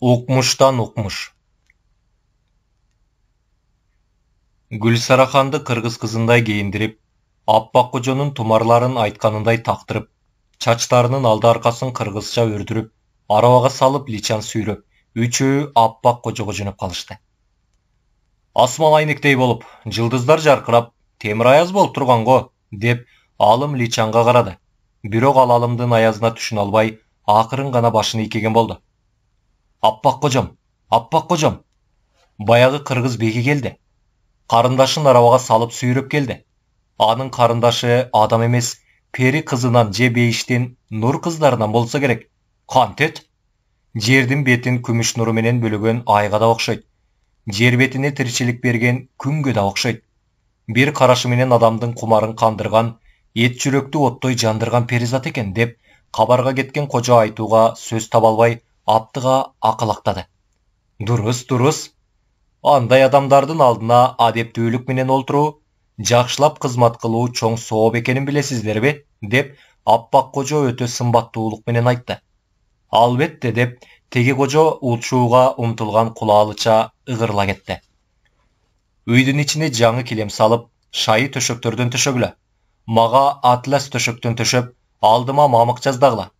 оқмыштан оқмыш гүлсараханды қырғыз қызындай кейіндіріп, аппақ қожаның тұмарларын айтқанындай тақтырып чачтарының алды арқасын қырғызша өрдіріп арабаға салып личан сүйреп үчөө аппақ қожаға жүніп қалышты асмал айнектей болып жылдыздар жарқырап темір аяз болып тұрған ғо деп алым личанға қарады бирок ал алымдын аязына түшүнө албай акырын гана башын ийкеген болду аппақ қожам аппақ қожам баяғы қырғыз бегі келді қарындашын арауға салып сүйреп келді аның қарындашы адам емес пери қызынан же бейіштен нұр қыздарынан болса керек қантет жердің бетін күміс менен бөлеген айға да ұқсайды жер бетіне тіршілік берген күнге да ұқсайды бір қарашыменен адамдың құмарын қандырған ет жүректі оттой жандырған перизат екен деп қабарға кеткен қожа айтуға сөз таба алмай аптыға ақылақтады дұрыс дұрыс андай адамдардың алдына менен олтыру жақшылап қызмат қылу чоң сооп екенін білесіздер бе деп аппақ өтө сымбаттуулук менен айтты албетте деп теги кожо улчууга умтулган кулаалыча ыгырла кетти үйдүн ичине жаңы килем салып шайы төшөктөрдөн төшөгүлө мага атлас төшөктөн төшөп алдыма мамык жаздагыла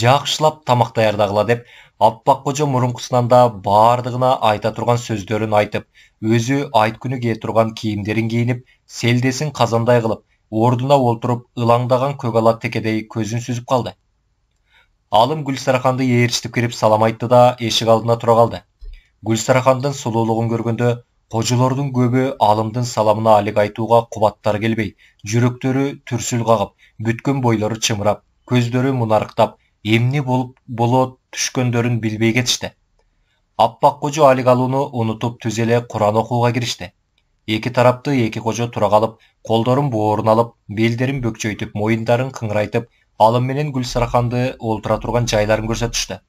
жақшылап тамақ даярдағыла деп аппақ қожа мұрынқысынан да бардығына айта тұрған сөздерін айтып өзі айт күні кие тұрған киімдерін киініп селдесін қазандай қылып ордына отырып ылаңдаған ала текедей көзін сүзіп қалды алым гүлсараханды ерістіп кіріп салам айтты да есік алдына тұра қалды гүлсарахандың сұлулығын көргенде қожылардың көбі алымдың саламына әлек айтуға құбаттар келбей жүректері түрсіл қағып бүткін бойлары чымырап көздері мұнарықтап эмне болып боло түшкөндөрүн билбей кетишти аппак кожо алигалууну унутуп түз эле куран окууга киришти эки тарапты эки кожо тура калып колдорун бооруна алып белдерин бөкчөйтүп моюндарын кыңырайтып алым менен гүлсараханды олтура турган жайларын көрсөтүштү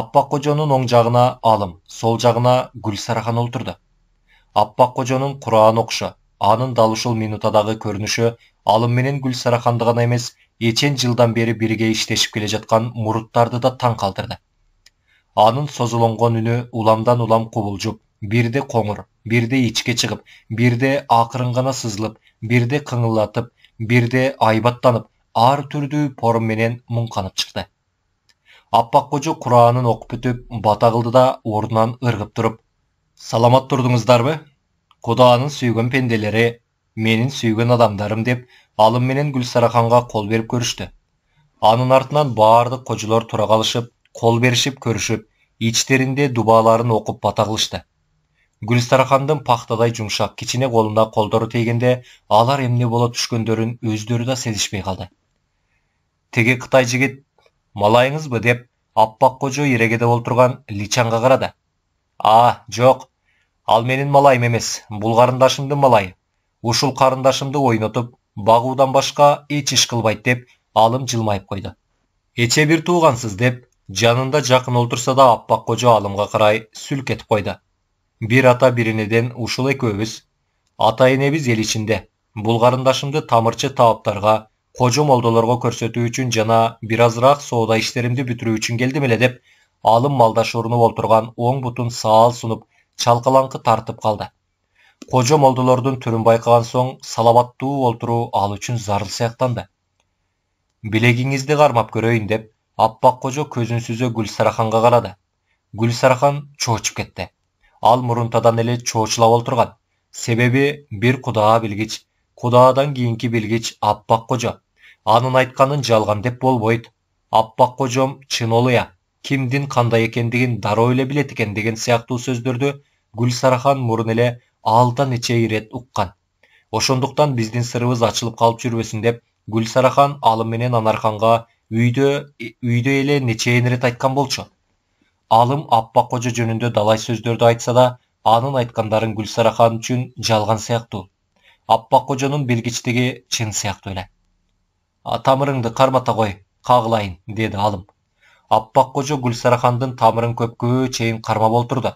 аппак кожонун оң жагына алым сол жагына гүлсарахан олтурду аппак кожонун куран окушу анын дал ушул минутадагы көрүнүшү алым менен гүлсараханды гана эмес эчен жылдан бері бирге іштешіп келе жаткан муруттарды да таң қалдырды. анын созулонгон үні уламдан улам кубулжуп бирде қоңыр, бирде ичке чыгып бирде акырын гана сызылып бирде кыңылдатып бирде айбаттанып ар түрдүү порум менен муңканып чыкты аппак кожо кураанын окуп бата кылды да ордунан ыргып тұрып. саламат турдуңуздарбы кудаанын сүйгөн пенделери менин сүйгөн адамдарым деп алым менен гүлсараханға қол беріп көрішті анын артынан баардык кожолор тура калышып кол беришип көрүшүп ичтеринде дубаларын окуп бата кылышты гүлсарахандын пахтадай жумшак кичине колуна колдору тийгенде алар эмне боло түшкөндөрүн өздөрү да сезишпей калды тиги кытай жигит малайыңызбы деп аппак кожо ирегеде отырған личанга карады а жок ал менин малайым эмес бул карындашымдын малайы ушул карындашымды ойнотуп бағудан башқа еш іш кылбайт деп алым жылмайып қойды эче бир туугансыз деп жанында жақын отырса да аппак кожо алымга қарай сүлк этип қойды Бир ата энеден ушул экөөбүз ата энебиз эл ичинде бул карындашымды тамырчы тааптарга кожо молдолорго көрсөтүү үчүн жана бир азыраак соода иштеримди бүтүрүү үчүн келдим эле деп алым малдаш урунуп олтурган оң бутун саал сунуп чалкалаңкы тартып калды кожо молдолордун түрүн байкаган соң салабаттуу олтуруу ал үчүн зарыл сыяктанды билегиңизди кармап көрөйүн деп аппак кожо көзүн сүзө гүлсараханга карады гүлсарахан чоочуп кетти ал мурунтадан эле чоочулап олтурган себеби бир кудаа билгич кудаадан кийинки билгич аппак кожо анын айтканын жалган деп болбойт аппак кожом чын олуя кимдин кандай экендигин дароо эле билет экен деген сыяктуу сөздөрдү гүлсарахан мурун эле алда нече ирет уккан ошондуктан биздин сырыбыз ачылып калып жүрбөсүн деп гүлсарахан алы менен анарханга үйдө үйдө эле нечеэн ирет айткан болчу алым аппак кожо жөнүндө далай сөздөрдү айтса да анын айткандарын гүлсарахан үчүн жалган сыяктуу аппак кожонун билгичтиги чын сыяктуу эле тамырыңды кармата кой кагылайын деди алым аппак кожо гүлсарахандын тамырын көпкө чейин кармап олтурду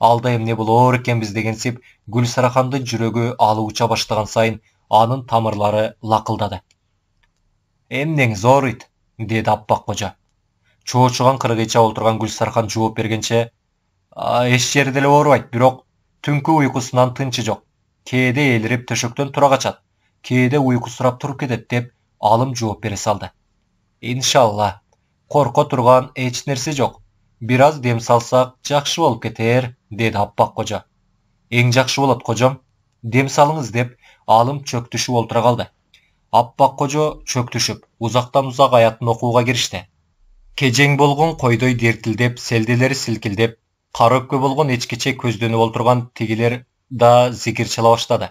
алда эмне болоор экенбиз дегенсип гүл сараханды жүрөгү алып уча баштаган сайын анын тамырлары лакылдады эмнең зор ит деди аппак кожо чоочуган кыргыйча отурган гүл жооп бергенче эч жери деле оорубайт бирок түнкү уйкусунан тынчы жок кээде элирип төшөктөн тура качат кээде сурап туруп кетет деп алым жооп бере салды иншалла корко турган эч нерсе жок Biraz дем салсақ, жақшы болып кетер, деді аппақ қожа. Ең жақшы болады қожам, дем салыңыз деп, алым чөк түшіп қалды. Аппақ қожа чөк түшіп, ұзақтан ұзақ аятын оқуға кірісті. Кежең болғын қойдой дертілдеп, селделері сілкілдеп, қары өпке болғын ечкече көздені отырған тегелер да зекер чала баштады.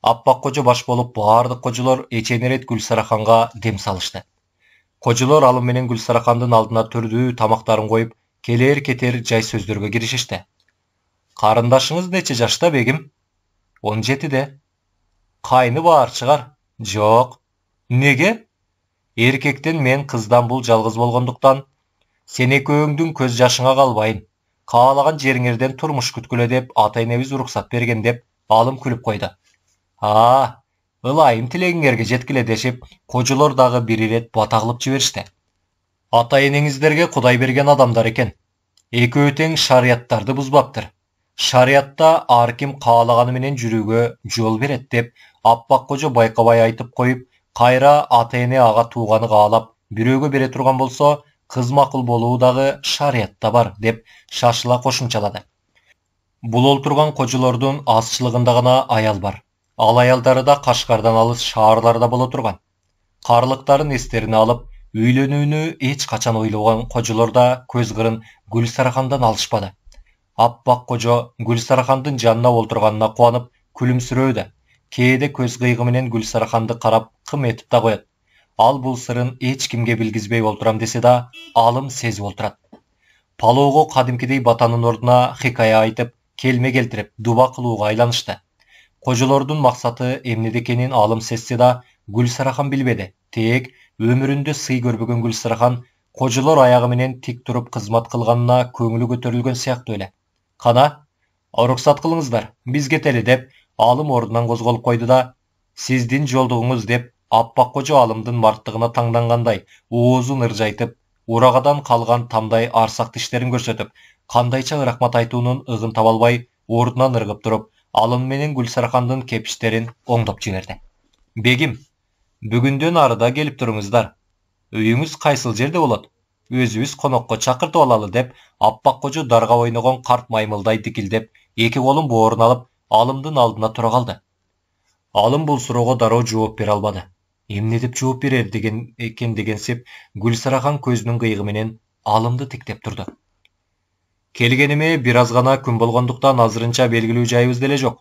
Аппақ қожа баш болып, бардық қожалар еченерет Гүлсараханға дем салышты. Қожалар алым менен Гүлсарахандың алдына түрді тамақтарын қойып, келер кетер жай сөздерге киришишти карындашыңыз нече жашта бегим он жетиде кайны бар шығар жоқ неге еркектен мен қыздан бұл жалғыз болғандықтан сен екеуіңдің көз жашыңа қалбайын қалаған жеріңерден тұрмыш күткіле деп ата энебиз уруксат берген деп балым күліп қойды а ылайым тілегіңерге жеткіле дешіп кожолор дагы бир ирет бата кылып жиберишти ата енеңіздерге құдай берген адамдар екен екі өтең шариаттарды бұзбаптыр шариатта әркім менен жүруге жол береді деп аппақ қожа байқабай айтып қойып қайра ата ене аға туғаны қалап біреуге бере тұрған болса қыз мақұл болуы дағы шариатта бар деп шашыла чалады. бұл отырған қожалардың азшылығында ғана аял бар ал аялдары да қашқардан алыс шаһарларда бола тұрған қарлықтарын естеріне алып үйленуіні эч қачан ойлаған кожолор да көз кырын гүлсарахандан алышпады Аппақ қожо гүлсарахандын жанына отырғанына қуанып күлімсіреуді кейде көз кыйыгы менен гүлсараханды қарап қым етіп да қояды ал бұл сырын эч кимге билгизбей олтурам десе да алым сезип отырады палоого кадимкидей батаның орнына хикая айтып келме келтіріп дуба кылууга айланышты кожолордун мақсаты эмнеде экенин алым сезсе да гүлсарахан білбеді тек өмірінде сый көрбеген гүлсырхан қожылар аяғыменен тик тұрып қызмат қылғанына көңілі көтерілген сияқты өлі қана рұқсат қылыңыздар біз кетелі деп алым орнынан қозғалып қойды да сіздің жолдығыңыз деп аппақ қожа алымдың марттығына таңданғандай уызын ыржайтып орағадан қалған тамдай арсақ тіштерін көрсетіп қандайша рахмат айтуының ығын таба албай орнынан ырғып тұрып алым менен гүлсархандын кепіштерін оңдоп жіберді бегім бүгүндөн арыда келип туруңуздар үйүңүз кайсыл жерде болот өзүбүз конокко чакыртып алалы деп аппак кожо дарга ойногон карт маймылдай дикилдеп эки колун бооруна алып алымдын алдына тура калды алым бул суроого дароо жооп бере албады эмне деп жооп берер деген экен дегенсип гүлсыраган көзүнүн кыйыгы менен алымды тиктеп турду келгениме бир аз гана күн болгондуктан азырынча белгилүү жайыбыз деле жок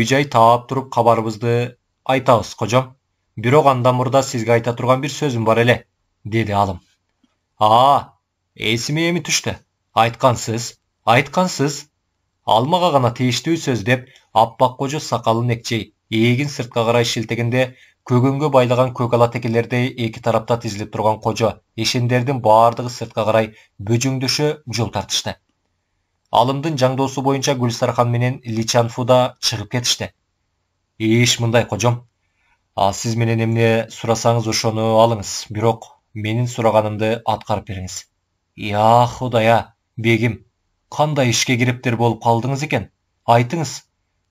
үй жай таап туруп кабарыбызды айтабыз кожом бирок анда мурда сизге айта турган бир сөзүм бар эле деди алым а эсиме эми түштү айткансыз айткансыз алмага гана тийиштүү сөз деп аппак кожо сакалын экчей ээгин сыртка карай шилтегенде көгөнгө байлаган көк ала текелердей эки тарапта тизилип турган кожо эшендердин баардыгы сыртка карай бөжөңдөшө жол тартышты алымдын жаңдоосу боюнча гүлсархан менен личанфу да чыгып кетишти иш мындай кожом а сіз менен эмне сұрасаңыз ошону алыңыз бирок менин сұрағанымды атқарып бериңиз я худая бегим кандай ишке кириптер болуп калдыңыз экен айтыңыз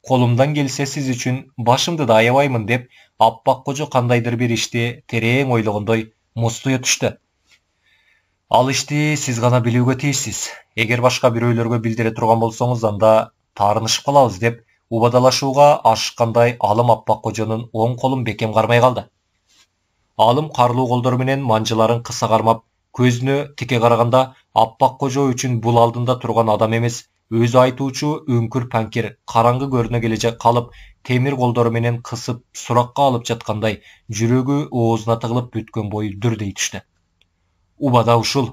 Қолымдан келсе сиз үчүн башымды да аябаймын деп аппак кожо қандайдыр бир іште терең ойлогондой муздуя түштү ал ишти сиз гана билүүгө тийишсиз эгер башка бирөөлөргө билдире турган болсоңуз анда таарынышып калабыз деп убадалашууга ашыккандай алым аппақ кожонун оң қолын бекем кармай қалды. алым карлуу колдору менен манжыларын қыса қармап көзүнө тике қарағанда аппақ кожо үчүн бұл алдында тұрған адам эмес өзү айтуучу үңкүр паңкер караңгы көрүнө келе калып темир колдору менен кысып суракка алып жатқандай жүрегі оозуна тыгылып бүткөн бойы дүрдей түштү убада ушул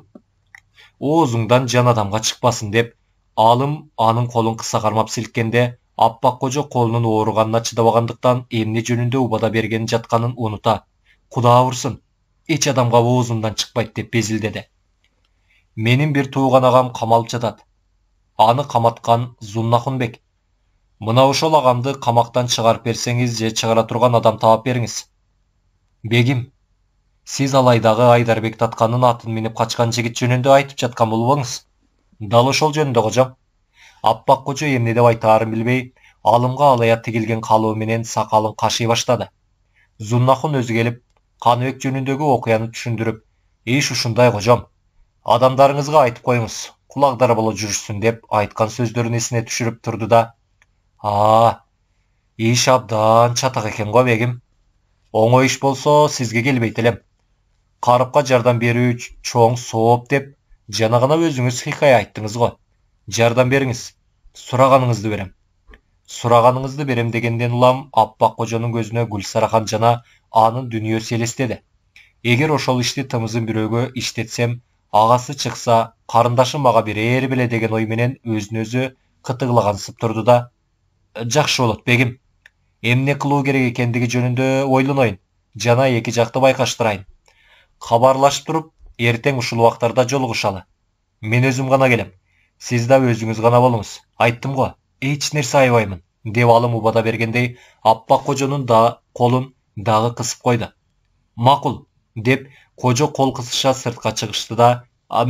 оозуңдан жан адамға чыкпасын деп алым аның колун қыса қармап силккенде аппак кожо колунун ооруганына чыдабагандыктан эмне жөнінде убада берген жатқанын унута құда урсун эч адамға оғызымдан чыкпайт деп безилдеди менин бир тууган ағам қамалып жатат аны каматкан зуннахунбек мына ошол агамды камактан чыгарып берсеңиз же шығара турган адам таап беріңіз. бегим сиз алайдағы айдарбек татқаның атын минип қачқан жигит жөнінде айтып жаткан болбоңуз дал ошол жөнінде кожом аппақ қожа эмне деп айтарын билбей алымға алая тигилген қалуы менен сакалын кашый баштады зуннахун өзү келип каныбек жөніндегі окуяны түшүндүрүп еш ушундай қожам. адамдарыңызға айтып коюңуз кулагдары боло жүрүшсүн деп айткан сөздөрүн есіне түшүрүп турду да а иш абдан чатак экен го бегим оңой иш болсо сізге келбейт элем карыпка жардам берүү чоң сооп деп жанағына өзіңіз өзүңүз хикая айттыңыз го жардам беріңіз сұрағаныңызды берем сұрағаныңызды берем дегенден ұлам аппа қожаның көзіне гүлсара жана анын дүниесі селестеді егер ошол ишти тымызын бирөөгө иштетсем агасы чыкса карындашым мага берер беле деген ой менен өзүн өзү кытыгылагансып турду да жакшы болот бегим эмне кылуу керек экендиги жөнүндө ойлоноюн жана эки жакты байкаштырайын кабарлашып туруп эртең ушул убактарда жолугушалы мен өзүм гана келем сиз да өзүңүз гана болуңуз айттым го эч нерсе аябаймын деп алым убада бергендей Аппа кожонун да колун дағы қысып қойды. макул деп кожо қол қысыша сыртқа шығышты да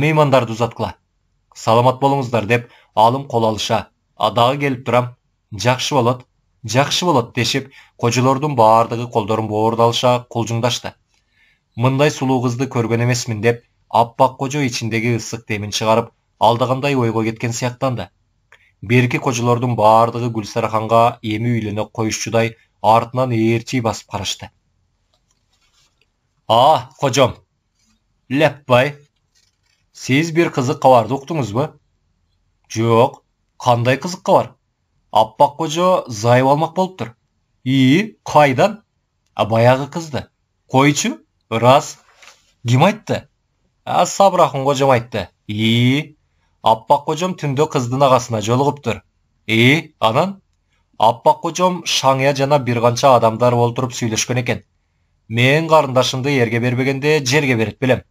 меймандарды узаткыла саламат болыңыздар деп алым қол алыша а келіп тұрам турам жакшы болот жакшы болот дешип кожолордун қолдарын колдорун алыша кулжуңдашты мындай сулуу кызды көргөн эмесмин деп аппақ кожо ичиндеги ысык демін шығарып алдығандай ойға кеткен сияқтанды берке қожалардың бардығы гүлсараханға емі үйліні қойшыдай артынан ерте басып қарашты а қожам ләпбай сіз бір қызық қаварды ұқтыңыз ба жоқ қандай қызық қавар? аппақ қожа зайып алмақ болып тұр и қайдан а баяғы қызды қойшы рас кім айтты а қожам айтты и аппақ көжем түндө қыздың ағасына жолығып тұр и анан аппақ көжем шаңя жана бир канча адамдар олтуруп сүйлөшкөн екен мен қарындашымды ерге бербегенде жерге берет білем.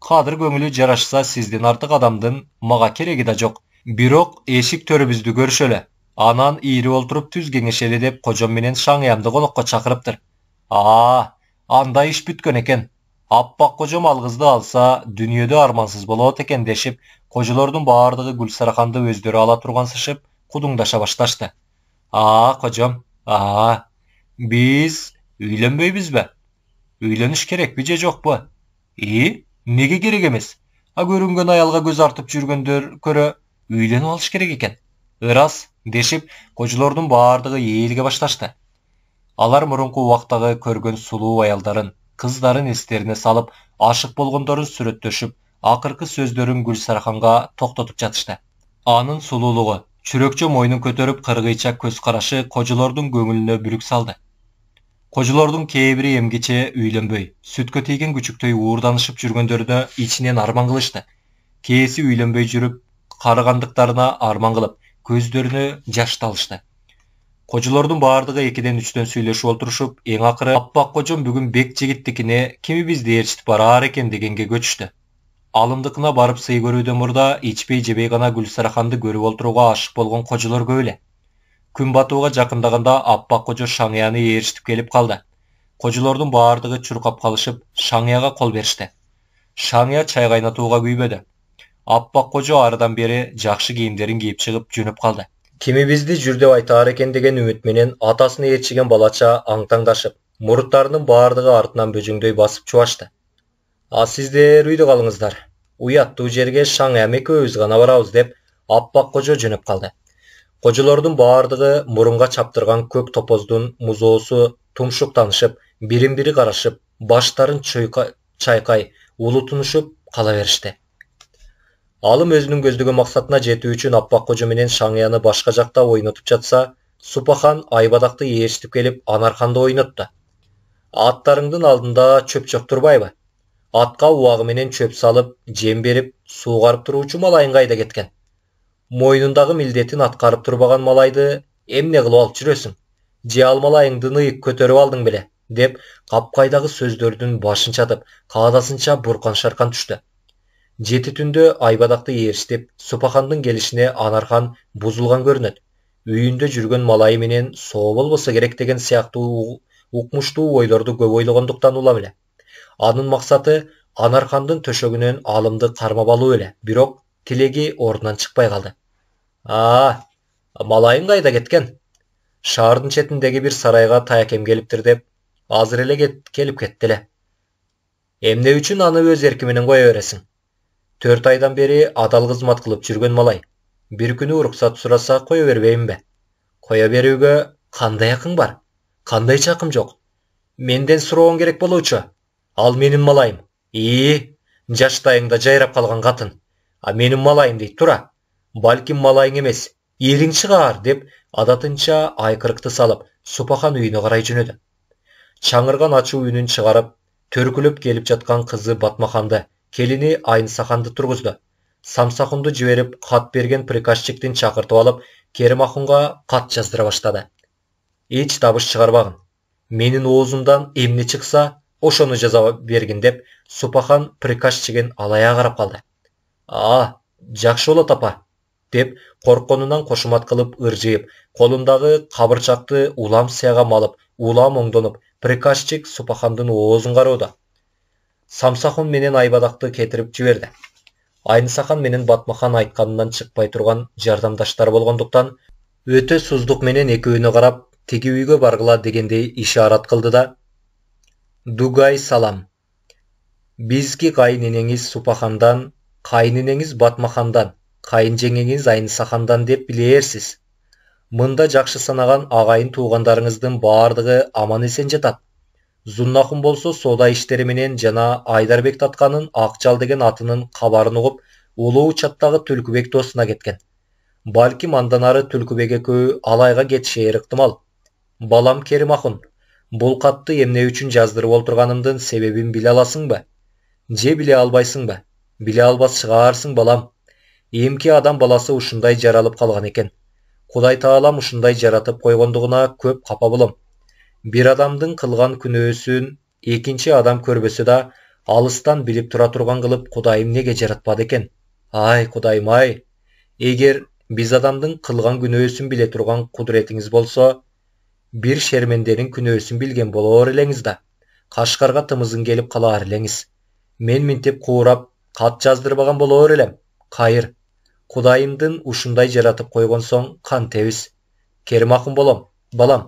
кадыр көңілі жарашса сизден артық адамдын мага кереги да жок бирок эшик төрүбүздү көрүшөлү анан ийри олтуруп түз кеңешели деп кожом менен шаңыямды конокко чакырыптыр а анда иш бүткөн экен аппак кожом ал кызды алса дүнүйөдө армансыз болот экен дешип кожолордун баардыгы гүлсараканды өздөрү ала тургансышып кудуңдаша башташты а кожом а биз үйлөнбөйбүзбү үйлөнүш керекпи же жокпу и неге керек эмес а көрүнгөн аялга көз артып жүргөндөр көрө үйлөнүп алыш керек экен ырас дешип кожолордун баардыгы ээлге башташты алар мурунку убактагы көргөн сулуу аялдарын кыздарын эстерине салып ашык болгондорун сүрөттөшүп акыркы сөздөрүн гүлсарханга токтотуп жатышты анын сулуулугу чүрөкчө мойнун көтөрүп кыргыйча көз карашы кожолордун көңүлүнө бүлүк салды кожолордун кээ бири эмгиче үйлөнбөй сүткө тийген күчүктөй уурданышып жүргөндөрүнө ичинен арман кылышты кээси үйлөнбөй жүрүп карыгандыктарына арман кылып көздөрүнө жаш талышты кожолордун баардыгы экиден үчтөн сүйлөшүп отурушуп эң акыры аппак кожом бүгүн бек жигиттикине кимибиз ээрчитип бараар экен дегенге көчүштү Алымдықына барып сый көрүүдөн мурда ичпей жебей гана гүлсараханды көрүп отурууга ашык болгон кожолор эле күн батууга жакындаганда аппак кожо шаңыяны ээрчитип келип калды кожолордун баардыгы чуркап калышып шаңыяга кол беришти шаңыя чай кайнатууга күйбөдү аппак кожо арыдан бери жакшы кийимдерин кийип чыгып жөнөп калды кимибизди жүр деп айтаар экен деген үмүт менен атасын ээрчиген балача аңтаңдашып, мұрыттарының муруттарынын артынан бөжөңдөй басып чубашты а сиздер үйде қалыңыздар уяттуу жерге шаң эми экөөбүз гана барабыз деп аппақ кожо жөніп қалды. кожолордун баардыгы мурунга чаптырған көк топоздун музоосу тумшуктанышып бирин бири карашып баштарын чайкай улутунушуп қала беришти алым өзінің көздігі мақсатына жетүү үшін аппақ кожо менен шаңыяны башқа жақта ойнотуп жатса супахан айбадақты ээрчитип келіп анарханды ойнотту Аттарыңдың алдында чөп ба атқа уағы менен чөп салып жем беріп суғарып туруучу малайын қайда кеткен мойнындағы милдетин атқарып турбаган малайды эмне кылып алып жүрөсүң же ал малайыңды ныйык көтөрүп алдың беле деп капкайдагы сөздөрдүн башын чатып каадасынча буркан шаркан түштү жеті түнде айбадакты ээрчитип супахандын келишине анархан бузулган көрүнөт үйүндө жүргөн малайы менен соо болбосо керек деген сыяктуу укмуштуу ойлорду көп ойлогондуктан улам эле анын максаты анархандын төшөгүнөн алымды кармап алуу эле бирок тилеги ордунан чыкпай калды а малайың кайда кеткен шаардын четиндеги бир сарайга таякем келиптир деп азыр эле келип кетти эле эмне үчүн аны өз эрки менен кое бересиң төрт айдан бери адал кызмат кылып жүргөн малай бир күнү уруксат сураса кое бербейминби кое берүүгө кандай акың бар кандай чакым жок менден сурооң керек болуучу ал менің малайым е жаштайыңда жайрап қалған қатын а менің малайым дейді тұра бәлкім малайың емес елің шығар деп адатынша айқырықты салып супахан үйіне қарай жөнеді Чаңырған ашу үйінің шығарып төркіліп келіп жатқан қызы батмаханды келіні айынсаханды тұрғызды самсақұнды жіберіп қат берген приказчиктен шақыртып алып ақынға қат жаздыра бастады Эч табыс шығарбағын. менің оозымдан емне шықса ошону жаза бергин деп супахан приказ чеген алая карап калды а жакшы болот апа деп коркконунан кошумат кылып ыржыйып колундагы кабырчакты улам сыяга малып улам оңдонуп приказчик супахандын оозун кароодо самсахун менен айбадакты кетирип жиберди айнысахан менен батмахан айтканынан чыкпай турган жардамдаштар болгондуктан өтө суздук менен экөөнө карап тиги үйгө баргыла дегендей ишарат кылды да дугай салам Бизге қайненеңіз супахандан қайненеңіз батмахандан жеңеңіз айнысахандан деп білерсіз мында жақшы санаған ағайын туғандарыңыздың бардығы аман есен жатады Зұннақын болса сода іштеріменен жана айдарбек татқанын ақжал деген атының қабарын ұғып улуу чаттағы түлкібек досуна кеткен балким андан ары түлкүбек алайға алайга кетишери ыктымал балам керимахун бұл қатты эмне үчүн жаздырып олтурганымдын себебин біле аласың ба же біле албайсың ба біле албас шығарсың балам эмки адам баласы ушундай жаралып қалған екен. Құдай таалам ушундай жаратып қойғандығына көп қапа болом бир адамдын қылған күнөөсүн екінші адам көрбөсө да алыстан біліп тұра тұрған қылып Құдай неге жаратпады екен ай кудайым ай эгер биз адамдын қылған күнөөсүн біле тұрған кудуретиңиз болсо бир шерменденин күнөөсүн билген болоор элеңиз да кашкарга тымызын келип калаар элеңиз мен минтип куурап кат жаздырбаган болоор элем кайыр кудайымдын ушундай жаратып койгон соң кантебиз кермакым болом балам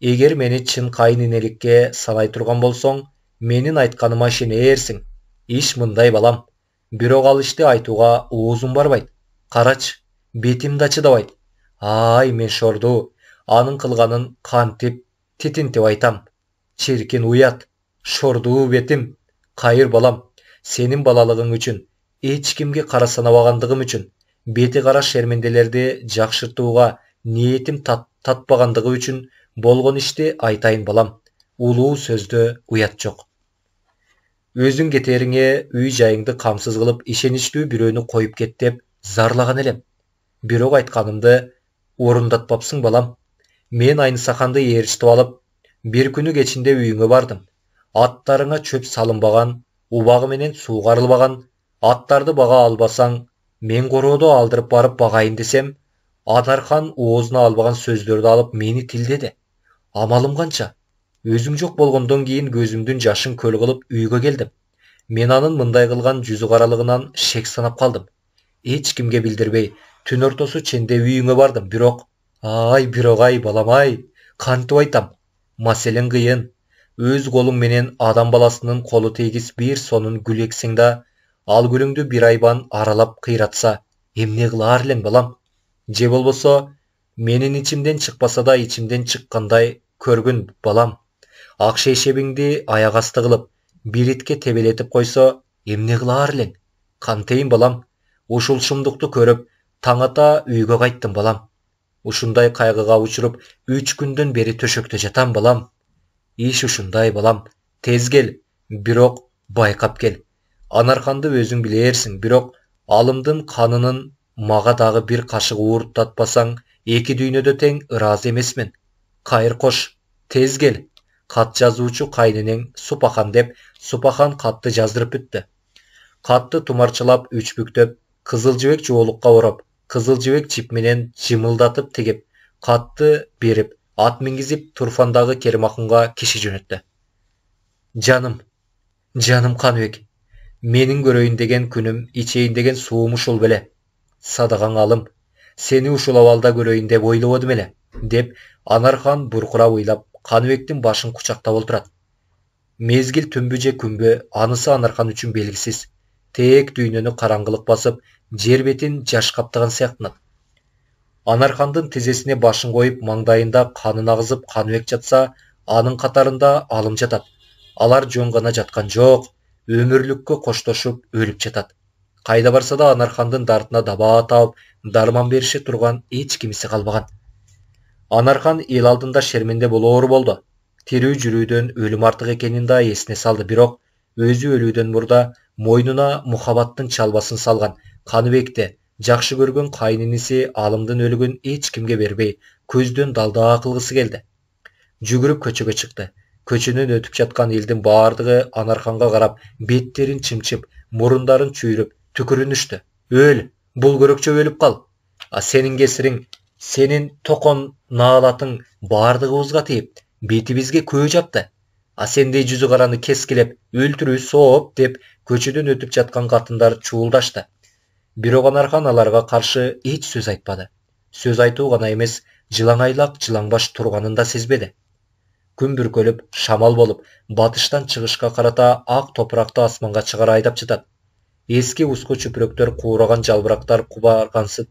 эгер мени чын кайын энеликке санай турган болсоң менин айтканыма ишенээрсиң иш мындай балам бирок ал ишти айтууга оозум барбайт карачы бетим да чыдабайт ай мен шорду аның қылғанын қантеп тетентеп айтам черкен уят шордуу бетим қайыр балам сенің балалығың үшін ешкімге қарасанабағандығым үшін беті қара шерменделерді жақшыртуға ниетім татпағандығы үшін болған іште айтайын балам улуу сөзді уят жоқ өзің кетеріңе үй жайыңды қамсыз қылып ишеничтүү бирөөнү қойып кет деп зарлаган элем бирок айтканымды орундатпапсың балам мен айнысақанды ээрчитип алып бір күні кечинде үйүңө бардым аттарыңа чөп салынбаған убагы менен суғарылбаған аттарды баға албасаң мен короодо алдырып барып бағайын десем адархан оозуна албаған сөздерді алып мені тілдеді амалым қанша өзің жоқ болгондон кейін көзүмдүн жашын көл кылып үйге келдим мен анын мындай қылған жүзі қаралығынан шек санап қалдым эч кимге билдирбей түн ортасы ченде үйіңе бардым бирок ай бүйрек-ай балам-ай айтам маселең қиын өз менен адам баласының қолы тегіс бір сонын гүл эксең да ал гүліңді бір айбан аралап қиратса емне кылаар элең балам же болбосо менин ичимден чыкпаса да ичимден чыккандай көргін балам ак шешебиңди аяк асты кылып бир тебелетип койсо эмне кылар элең кантейин балам ушул шумдукту көрүп таң ата үйгө кайттым балам ушундай кайгыга учуруп үч күндөн бери төшөктө жатам балам иш ушундай балам тез кел бирок байкап кел анарканды өзүң билерсиң бирок алымдын канынын мага дагы бир кашык ууруттатпасаң эки дүйнөдө тең ыраазы эмесмин кайыр кош тез кел кат жазуучу кайненең супахан деп супахан катты жаздырып бүттү катты тумарчалап үч бүктөп кызыл жібек жоолукка ороп қызыл жібек жіпменен жымылдатып тігіп қатты беріп ат мінгізіп тұрфандағы кермақұнға кеше жөнелтті жаным жаным қаныбек менің көрейін деген күнім içейін деген суым ұшыл біле садағаң алым сені ұшыл ауалда көрейін деп ойлап еле деп анархан бұрқырап ойлап қаныбектің башын құшақтап отырады мезгіл түнбі же күнбі анысы анархан үшін белгісіз тек дүйнені қараңғылық басып жер бетин жаш каптаган сыяктанат анаркандын тизесине башын коюп маңдайында канын агызып каныбек жатса анын катарында алым жатат алар жөн гана жаткан жок өмүрлүккө коштошуп өлүп жатат кайда барса да анаркандын дартына дабаа таап дарман бериши турган эч кимиси калбаган анаркан эл алдында шерменде болоор болду тирүү жүрүүдөн өлүм артык экенин да эсине салды бирок өзү өлүүдөн мурда мойнуна мухабаттын чалбасын салган қаныбекті жақсы көрген қайын інісі алымдын өлігін ешкімге бербей көзден далдаға қылғысы келді жүгіріп көшеге шықты көшеден өтіп жатқан елдің барлығы анарханға қарап беттерін шымшып мұрындарын түйіріп түкірін өл бұл көрекше өліп қал а сенің кесірің сенің тоқон налатың бардығымызға тиіп бетімізге көз жапты а сендей жүзі қараны кескілеп өлтіру соп деп көшеден өтіп жатқан қатындар шуылдашты бирок анархан аларга каршы эч сөз айтпады сөз айтуу гана эмес жылаңайлак жылаңбаш турганын да сезбеди күн бүркөлүп шамал болуп батыштан чыгышка карата ак топуракты асманга чыгара айдап жатат эски уску чүпүрөктөр куураган жалбырактар кубаргансып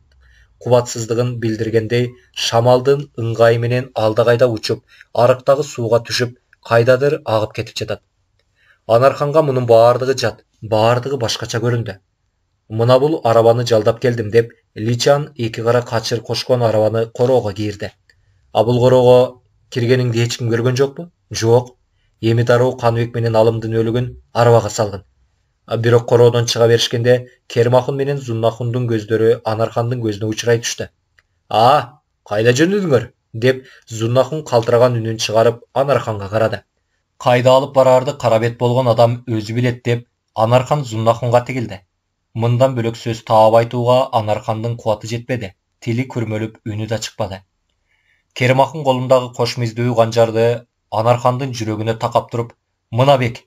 кубатсыздыгын билдиргендей шамалдын ыңгайы менен алда кайда учуп арыктагы сууга түшүп кайдадыр агып кетип жатат анарханга мунун баардыгы жат баардыгы башкача көрүндү мына бул арабаны жалдап келдим деп личан эки кара качыр кошкон арабаны короого кирди а бул короого киргениңди эч ким көргөн жокпу жок эми дароо каныбек менен алымдын өлүгүн арабага салгын бирок короодон чыга беришкенде кермахун менен зуннахундун көздөрү анархандын көзүнө учурай түштү а кайда жөнөдүңөр деп зуннахун калтыраган үнүн чыгарып анарханга карады кайда алып бараарды қарабет болған болгон адам өзү билет деп анархан зуннахунга тигилди мындан бөлек сөз таап айтуға анарханның қуаты жетпеді тілі күрмеліп үні да шықпады кермақын қолындағы қош қанжарды анарқандың жүрегіне тақап тұрып мына бек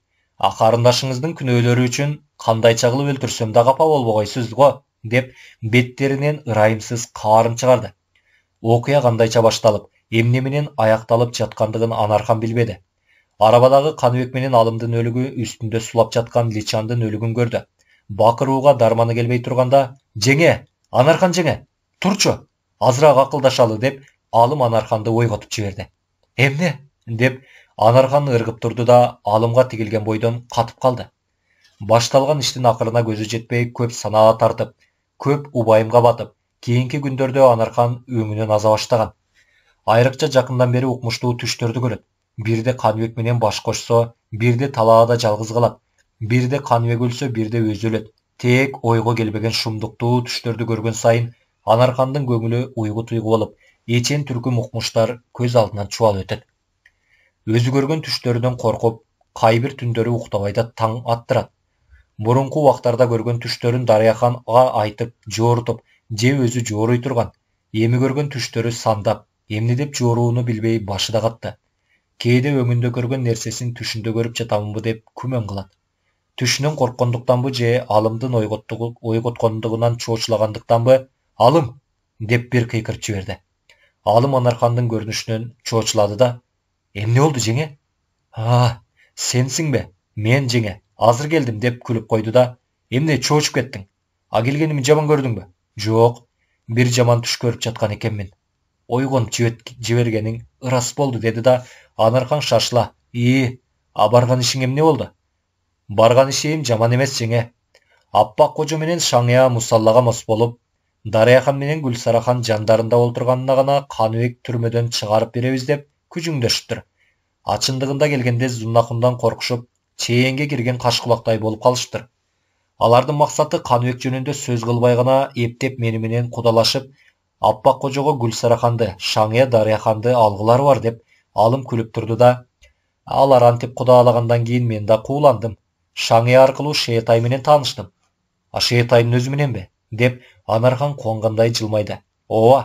ақарындашыңыздың қарындашыңыздың күнөөлөрү үчүн кандайча кылып өлтүрсөм да капа болбогойсуз го деп беттерінен ырайымсыз қарын чыгарды оқия кандайча башталып эмне аяқталып жатқандығын жаткандыгын анархан билбеди арабадагы каныбек менен алымдын өлүгү үстүндө сулап жаткан личандын өлүгүн көрді бақыруға дарманы келмей тұрғанда жеңе анархан жеңе тұрчы азырақ ақылдашалы деп алым анарханды ойғытып жіберді эмне деп анархан ырғып тұрды да алымға тігілген бойдан қатып қалды башталған іштің ақырына көзі жетпей көп сана тартып көп убайымға батып кейінгі күндерде анархан өңінен аза баштаған айрықша жақындан бері оқмыштуу түштерді көреді бирде қаныбек менен баш қосса бирде талаада жалғыз қалады бирде каныбек өлсө бирде өзү өлөт тээк ойго келбеген шумдуктуу түштөрдү көргөн сайын анаркандын көңүлү уйгу туйгу болуп эчен түркүм укмуштар көз алдынан чубалып өтөт өзү көргөн түштөрүнөн коркуп кай бир түндөрү уктабай да таң аттырат мурунку убактарда көргөн түштөрүн дарыя айтып жоорутуп же өзү жоорой турган эми көргөн түштөрү сандап эмне деп жоорууну билбей башы да катты кээде өңүндө көргөн нерсесин түшүндө көрүп жатамынбы деп күмөн кылат түшүнөн корккондуктанбы же алымдын ойготкондугунан чоочулагандыктанбы алым деп бир кыйкырып жиберди алым анархандын көрүнүшүнөн чоочулады да эмне болду жеңе а бе мен жеңе азыр келдим деп күлүп койду да эмне чоочуп кеттиң а келгенимди жаман көрдүңбү жок бир жаман түш көрүп жаткан экенмин ойгонуп жибергениң ырас болду деди да анархан шашыла ии а барган ишиң эмне болду барған ішейім жаман емес жеңе аппақ қожу менен шаңя мұсаллаға мұс болып дарияхан менен гүлсарахан жандарында отырғанына ғана қануек түрмеден шығарып беребиз деп күжіңдешіп тұр ачындығында келгенде зұннахундан қорқышып чейенге кірген қашқұлақтай болып қалыштыр алардын мақсаты қануек жөнінде сөз кылбай гана эптеп мени менен кудалашып аппак кожого гүлсараханды шаңия ханды алгылары бар деп алым күліп тұрды да алар антип кудалагандан кейін мен да кууландым арқылу арқылы менен таныштым а шиетайдың өзіменен бе деп анархан қуанғандай жылмайды ооба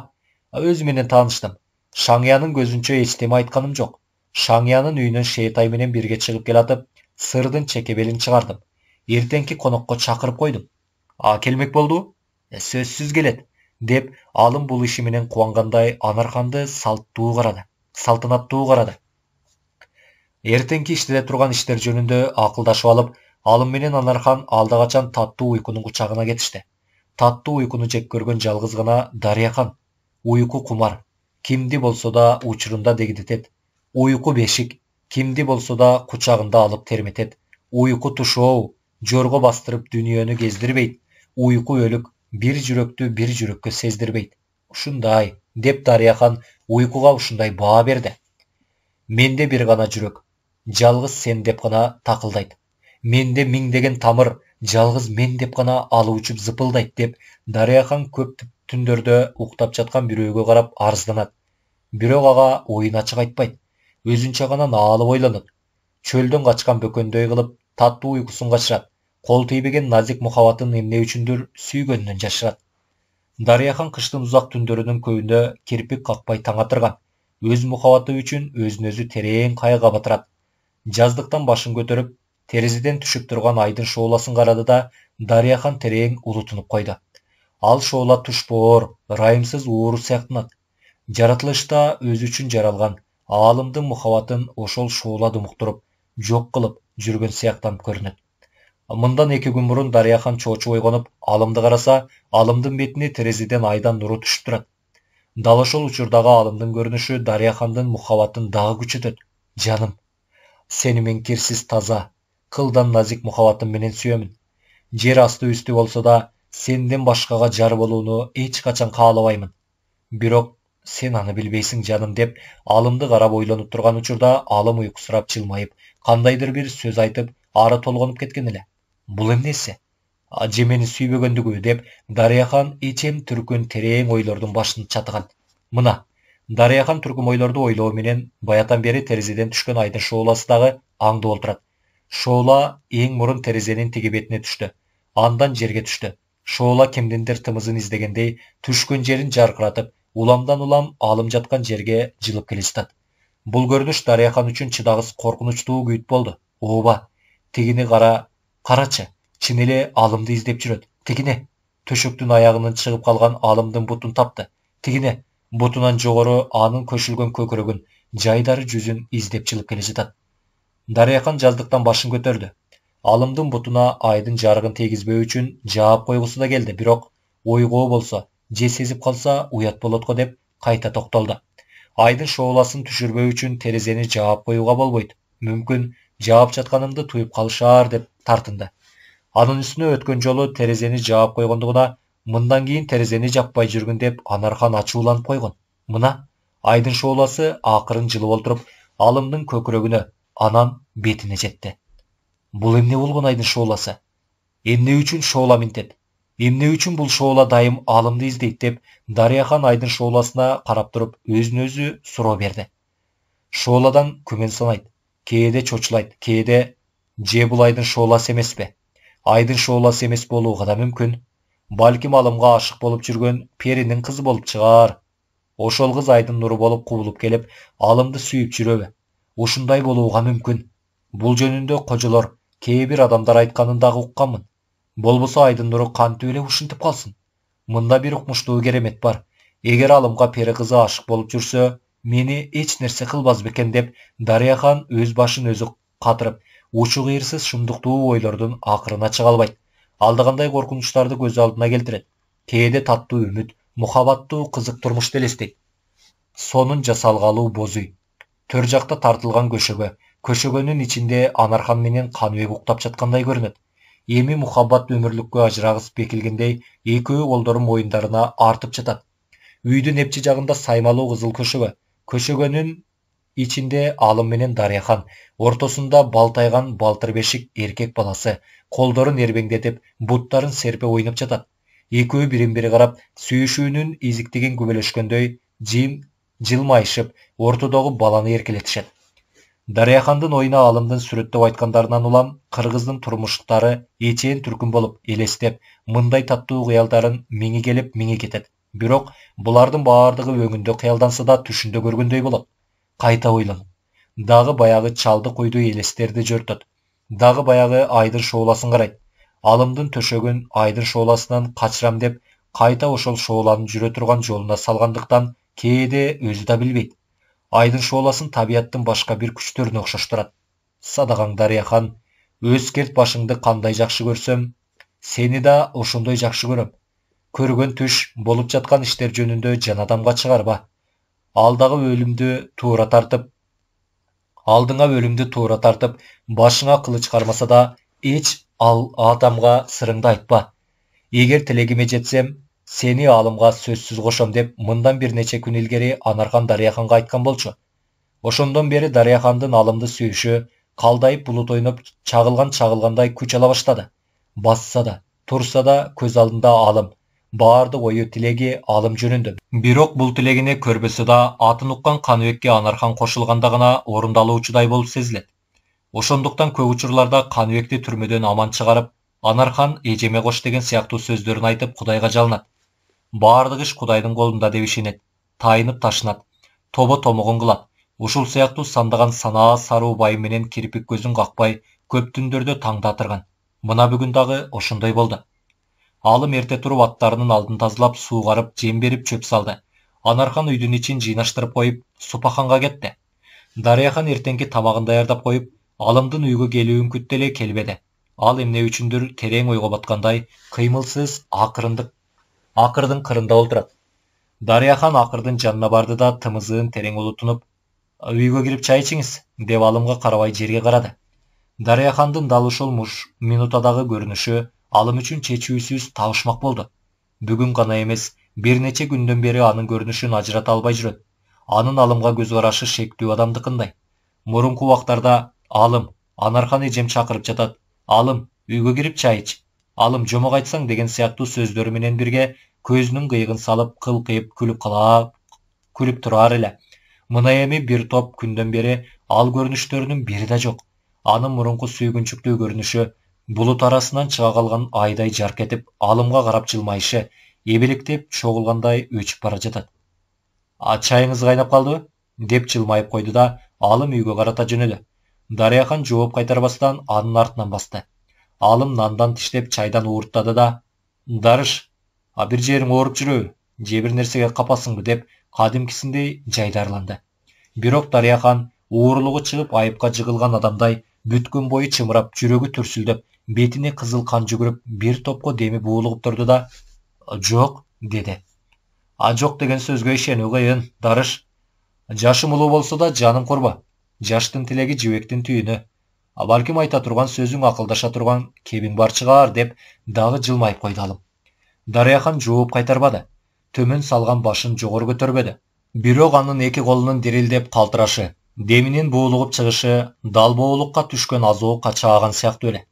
өзіменен таныштым көзүнчө эчтеме ештеме айтқаным жоқ шаңияның үйінен менен бірге шығып келатып сырдың чекебелін шығардым ертеңгі қонаққа шақырып қойдым а келмек болды сөзсіз келет деп алым бұл менен қуанғандай анарханды салттуу қарады салтанаттуу қарады эртеңки иштеле турган іштер жөнүндө акылдашып алып алым менен анархан алдагачан таттуу уйкунун кучагына кетишти таттуу уйкуну жек көргөн жалгыз гана хан уйку кумар кимди болсо да учурунда дегдетет уйку бешик кимди болсо да кучагында алып терметет уйку тушоо жорго бастырып дүниені кездирбейт уйку өлүк бир жүрөктү бир жүрөккө сездирбейт ушундай деп хан уйкуга ушундай баа берди менде бир гана жүрөк жалғыз сен деп қана тақылдайды менде меңдеген тамыр жалғыз мен деп қана алу ұшып зыпылдайды деп хан көп түндерде ұйықтап жатқан біреуге қарап арызданады бірақ аға ойын ашық айтпайды өзінше ғана налып ойланады шөлден қашқан бөкендей қылып татты ұйқысын қашырады қол тибеген нәзік мұхаббатын емне үшіндір сүйгенінен жашырады дарияхан қыштың ұзақ түндерінің көбінде керпік қақпай таң атырған өз мұхаббаты үшін өзін өзі терең қайғыға батырады жаздықтан башын көтеріп терезеден түшіп тұрған айдың шоласын қарады да дарияхан терең улутунуп қойды. ал шоола боор райымсыз оору сыяктанат жаратылышта өзү үчүн жаралган аалымдын мухабатын ошол шоола думуктуруп жок кылып жүргөн сыяктанып көрүнөт мындан эки күн мурун хан чоочу ойгонуп алымды караса алымдың бетине терезеден айдан нуру түшүп турат дал ошол учурдагы аалымдын көрүнүшү хандын мухабатын дагы күчөтөт жаным Сенімен мен кирсіз таза қылдан нәзік менен сүйемін жер асты үсті болса да сенден башқаға жар болууну эч качан каалабаймын бирок сен аны билбейсиң жаным деп алымды карап ойлонуп тұрған учурда алым уйкусурап жылмайып қандайдыр бир сөз айтып ары толгонуп кеткен эле бул эмнеси же мени сүйбөгөндүгү деп дарыяхан хан эм түркүн терең ойлордун башын чатыған мына дарияхан түркім ойларды менен баятан бері терезеден түшкен айдың шоуласыдағы аңды олтырады Шоула ең мұрын терезенің теге бетіне түшті андан жерге түшті Шоула кемдендер тымызын іздегендей түшкен жерін жарқыратып уламдан улам алым жатқан жерге жылып келістады бұл көрініш дарияхан үшін чыдағыз қорқыныш болды оба тегіне қара қарачы чинеле алымды іздеп жүреді тегіне төшөктүн аягынан чыгып калган алымдын бутун тапты бутунан жогору анын көшүлгөн көкүрөгүн жайдары жүзін издеп жылып келе жатат дарияхан жаздықтан башын көтерді алымдын бутуна айдын жарығын тигізбеу үчүн жаап қойғысы да келді бирок ойгоо болсо, же сезип қалса уят болот го деп қайта токтолду айдын шооласын түшүрбөө үчүн терезени жаап коюуга болбойт мүмкүн жаап жатканымды туюп калышар деп тартынды анын үстүнө өткөн жолу терезени жаап койгондугуна мындан кейін терезени жаппай жүргін деп анархан ачууланып қойған мына Айдын шоласы ақырын жылып отырып алымның көкірегіне анан бетіне жетті бұл эмне болгон айдын шооласы эмне үчүн шоола минтет эмне үчүн бул шоола дайым алымды издейт деп дарыяхан айдын шооласына карап туруп өзүн өзү суроо берди шооладан күмөн санайт кээде чочулайт кээде же бул айдын шооласы пе айдын шооласы эмес болууга да мүмкүн балким алымға ашық болып жүргөн перинин кызы болып шығар ошол қыз айдын нуру болуп кубулуп келіп алымды сүйіп жүрөбү ушундай болууга мүмкін. бул жөнүндө кожолор кээ бир адамдар айтканын дагы укканмын болбосо айдын нуру кантип эле ушинтип калсын мында бир укмуштуу керемет бар эгер алымга пери кызы ашык болуп жүрсө мени эч нерсе кылбас бекен деп хан өз башын өзү катырып учу кыйырсыз шумдуктуу ойлордун акырына чыга албайт Алдығандай қорқыныштарды көз алдына келтіреді кээде таттуу үмүт мухабаттуу қызық турмушту элестейт соның жасалгалуу боз үй төр жақта тартылған көшөгө көшөгөнүн ичинде анархан менен каныбек уктап жатқандай көрінеді. эми мұхаббат өмүрлүккө ажырагыс бекілгендей экөө колдорун моюндарына артып жатады. үйдің эпчи жағында саймалуу қызыл көшөгө көшігінің Ичинде алым менен дарияхан ортосунда балтайған балтыр эркек еркек баласы колдорун эрбеңдетип буттарын серпе ойноп жатат екеуі бірін бірі қарап сүйүшүүнүн изиктигин күбөлөшкөндөй жим жылмайышып ортодогу баланы эркелетишет дарыяхандын оюна алымдын сүрөттөп айткандарынан улам кыргыздын турмуштары этен түркүн болуп элестеп мындай таттуу кыялдарын миңи келип миңи кетет бирок булардын баардыгы өңүндө кыялданса да түшүндө көргөндөй болот қайта ойланып дағы баяғы чалды қойды елестерді жөртеді дағы баяғы айдыр шоласын қарайды алымдың төшөгін айдыр шоласынан қачырам деп қайта ошол шоланып жүре тұрған жолына салғандықтан кейде өзі да білбейді Айдыр шоласын табиғаттың башқа бір күштеріне ұқсастырады садағаң дарияхан өскерт башыңды қандай жақсы көрсем сені да ошондой жақсы көрөм көргөн түш болып жатқан іштер жөнінде жан адамға шығарба алдағы өлімді тура тартып алдыңа өлімді тура тартып башыңа қылыш қармаса да еш ал адамға сырыңды айтпа егер тілегіме жетсем сені алымға сөзсіз қошам деп мындан бірнеше күн ілгері анархан дарияханға айтқан болчу ошондон бері дарияхандын алымды сүйүшү қалдайып бұлыт ойноп чагылган чағылғандай күч ала баштады басса да турса да көз алдында алым барды ойы тилеги алым жөнүндө бирок бұл тілегіне көрбөсө да атын уккан каныбекке анархан кошулганда гана орундалуучудай болып сезилет ошондуктан көп учурларда каныбекти түрмөдөн аман чыгарып анархан эжеме қош деген сыяктуу сөздерін айтып құдайға жалынат баардык иш кудайдын қолында деп ишенет тайынып ташынат тобо томогун кылат ушул сыяктуу сандаган санаа сару байыменен менен кирпик көзүн какпай көп түндөрдө таңдатырған. Мұна мына бүгүн дагы ошондой болду алым ерте тұрып аттарының алдын тазылап, суғарып жем беріп чөп салды анархан үйдің ичин жыйнаштырып қойып супаханға кетті дарияхан ертеңгі тамағын даярдап қойып алымдың үйге келуін күттеле келбеді ал емне үчүндүр терең ойго батқандай, кыймылсыз акырындык акырдын кырында отырады. дарияхан ақырдың жанына барды да тымызын терең улутунуп үйге кіріп чай ішіңіз деп алымға карабай жерге қарады. Дарияхандың дал ушул минутадағы көрүнүшү алым үчүн чечүүсүз табышмак болду бүгүн гана эмес бир нече күндөн бери анын көрүнүшүн ажырата албай жүрөт анын алымга көз карашы шектүү адамдыкындай мурунку убактарда алым анархан эжем чакырып жатат алым үйгө кирип чай ич алым жомок айтсаң деген сыяктуу сөздөрү менен бирге көзүнүн кыйыгын салып кылкыйып күлүп кала күлүп турар эле мына эми бир топ күндөн бери ал көрүнүштөрүнүн бири да жок анын мурунку сүйгүнчүктүү көрүнүшү бұлыт арасынан шыға қалған айдай жар кетіп алымға қарап жылмайшы ебелектеп шоғылғандай өчіп бара жатады а чайыңыз қайнап қалды деп жылмайып қойды да алым үйге қарата жөнелді дарияхан жауап қайтарбастан анын артынан басты алым нандан тіштеп чайдан уырттады да дарыш а бір жерің орып жүрө же бір нәрсеге қапасыңбы деп кадимкисіндей жайдарланды бирок дарияхан уурулугу чыгып айыпка жыгылган адамдай бүткүн бойы чымырап жүрегі түрсүлдөп бетіне қызыл қан жүгіріп бір топқа демі буылығып тұрды да жоқ деді а жоқ деген сөзге шену қиын дарыш жашым ұлы болса да жаным құрба жаштың тілегі жібектің түйіні а балким айта тұрған сөзің ақылдаша тұрған кебің бар шығар деп дағы жылмайып қойды алым дарияхан жуып қайтармады төмен салған башын жоғары көтермеді бирок анын эки колунун дирилдеп калтырашы деминин буулугуп чыгышы дал боолукка түшкөн азоо қачаған сыяктуу эле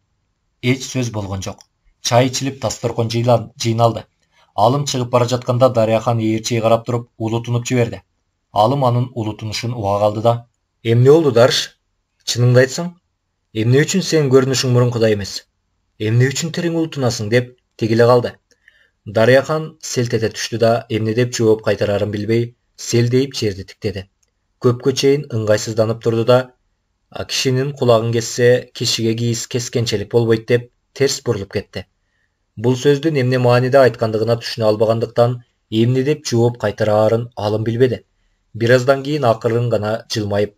Эч сөз болгон жок. чай ичилип дасторкон жыйналды алым чыгып бара жатканда дарыяхан ээрчи карап туруп улутунуп жиберди алым анын улутунушун уга калды да эмне болду дарыш чыныңды айтсаң эмне үчүн сенин көрүнүшүң мурункудай эмес эмне үчүн тірің улутунасың деп тигиле калды дарыяхан селт ете түштү да эмне деп жооп кайтарарын билбей селдейип жерди тиктеди көпкө чейин ыңгайсызданып турду да кишинин құлағын кессе кешіге кийиз кескеншелік болбайды деп терс бұрылып кетті бұл сөзді немне мааниде айткандыгына түшіне албағандықтан емне деп жооп қайтарарын алым бир аздан кейін ақырын гана жылмайып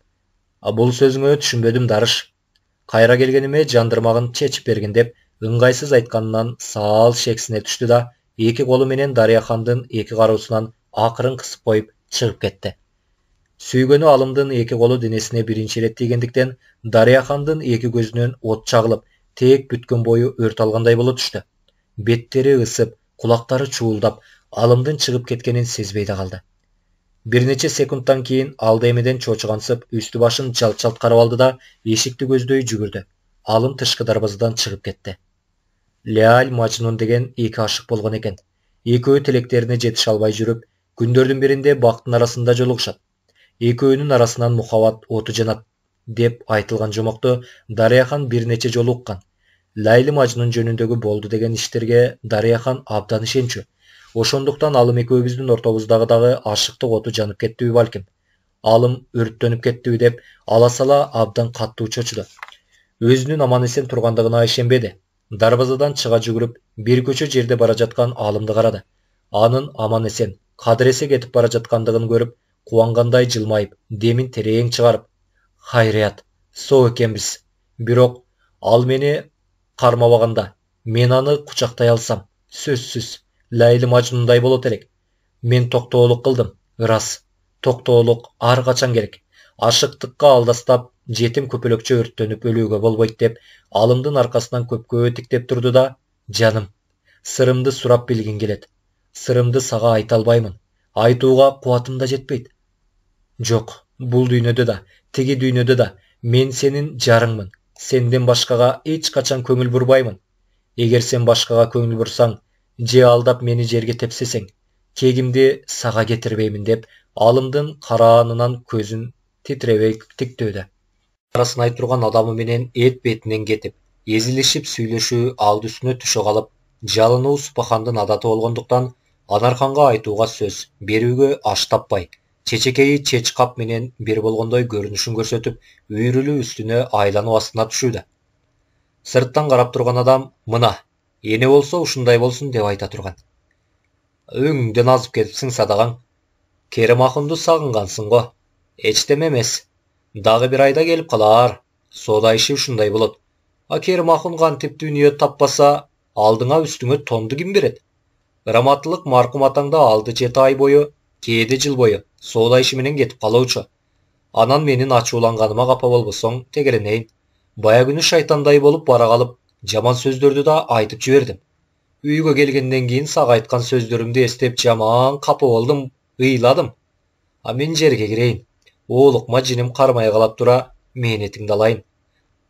бұл сөзүңө түшінбедім дарыш қайра келгеніме жандырмагын чечип берген деп ыңгайсыз айтқанынан саал шексіне түштү да екі қолыменен хандын екі қарусынан ақырын қысып қойып шығып кетті сүйгөнү алымдын эки колу денесине биринчи ирет тийгендиктен дарыя хандын эки көзүнөн от чагылып тек бүткөн бою өрт алгандай боло түштү беттери ысып кулактары чуулдап алымдын чыгып кеткенин сезбей да калды бир нече секундтан кийин алды эмеден чочугансып үстү башын жалт жалт карап алды да эшикти көздөй жүгүрдү алым тышкы дарбазадан чыгып кетти леаль мажнун деген эки ашык болгон экен экөө тилектерине жетише албай жүрүп күндөрдүн биринде бактын арасында жолугушат экөөнүн арасынан мухабат оту жанат деп айтылган дарыя дарыяхан бир нече жолу уккан лайли мажнун жөнүндөгү болду деген иштерге хан абдан ишенчү ошондуктан алым экөөбүздүн ортобуздагы дагы ашыктык оту жанып кеттиби балким алым өрттөнүп кеттиби деп ала сала абдан катуу чочуду өзүнүн аман эсен тургандыгына ишенбеди дарбазадан чыга жүгүрүп бир көчө жерде бара жаткан алымды карады анын аман эсен кадыресе кетип бара жаткандыгын көрүп қуанғандай жылмайып демін терең шығарып хайрият со екенбіз бирок ал мени кармабаганда мен аны кучактай алсам сөзсүз ләйлі мажнундай болот элек мен токтоолук кылдым ырас токтоолук ар качан керек ашыктыкка алдастап жетім көпөлөкчө өрттөнүп өлүүгө болбойт деп алымдын аркасынан көпкө тиктеп турду да жаным сырымды сурап білгін келет сырымды сага айта албаймын айтууга кубатым да жетпейт жоқ бұл дүйнөдө да теге дүйнөдө да мен сенің жарыңмын сенден башқаға эч качан көңүл бурбаймын эгер сен башкага көңіл бұрсаң же алдап мені жерге тепсесең кегимди саға кетирбеймин деп алымдың караанынан көзін титиребей тиктөөдө арасынай турган адамы менен эт бетинен кетип эзилишип сүйлөшүү алды үстүнө түшө калып жалынуу супахандын адаты болгондуктан анарханга айтууга сөз беруге аш таппай чечекейи кап менен бир болгондой көрүнүшүн көрсөтүп үйрүлүү үстүнө айлануу астына түшүүдө сырттан карап турган адам мына эне болсо ушундай болсун деп айта турган өңүңдөн азып кетипсиң садагаң керимахунду сагынгансың го эчтеме эмес дагы бир айда келип калаар соода иши ушундай болот а керимахун кантип дүйнө таппаса алдыңа үстүңө тонду ким берет раматылык маркум атаңда алты жети ай бою кээде жыл бойы, соода иши менен кетип калуучу анан менин қапа капа болбосоң тегеренейин бая күні шайтандай болып бара қалып, жаман сөздерді да айтып жибердим үйгө келгенден кейін сага айтқан сөздерімді естеп жаман қапа болдым ыйладым а мен жерге кирейин оолукма жиним кармай қалап тура менетін тыңдалайын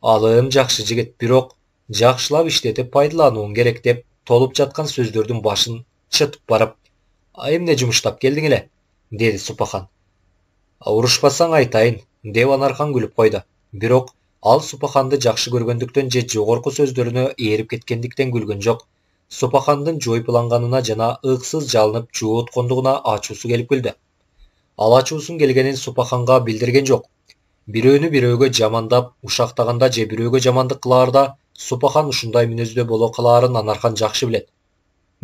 алым жакшы жигит бирок жақшылап иштетип пайдаланууң керек деп толуп жаткан сөздердің башын чытып барып эмне жұмыштап келдің эле деди супахан урушпасаң айтайын деп анархан күліп қойды. бирок ал супаханды жакшы көргөндүктөн же жогорку сөздөрүнө еріп кеткендіктен күлген жоқ супахандын жойпуланганына жана ықсыз жалынып жөө откондугуна ачуусу келип күлдү ал ачуысын келгенін супаханға білдірген жоқ бирөөнү бирөөгө жамандап ұшақтағанда же бирөөгө жамандық кылаарда супахан ушундай мүнөздө боло қаларын анархан жакшы билет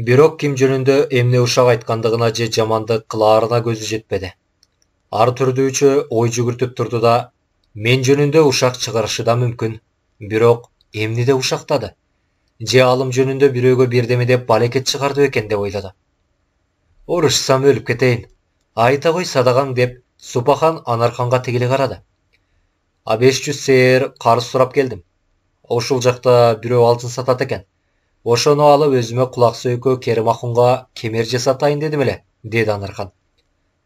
бирок ким жөнүндө эмне ушак айткандыгына же жамандык кылаарына көзү жетпеди ар түрдүүчө ой жүгүртүп турду да мен жөнүндө ушак чыгарышы да мүмкүн бирок эмнеде деп ушактады же алым жөнүндө бирөөгө бирдеме деп балекет чыгарды экен деп ойлоду урушсам өлүп кетейин айта кой садагаң деп супахан анарханга тигиле карады а беш жүз сээр карыз сурап келдим ошол жакта бирөө алтын сатат экен ошону алып өзүмө кулак сөйкө керимахунга кемер жасатайын дедим эле деди аныркан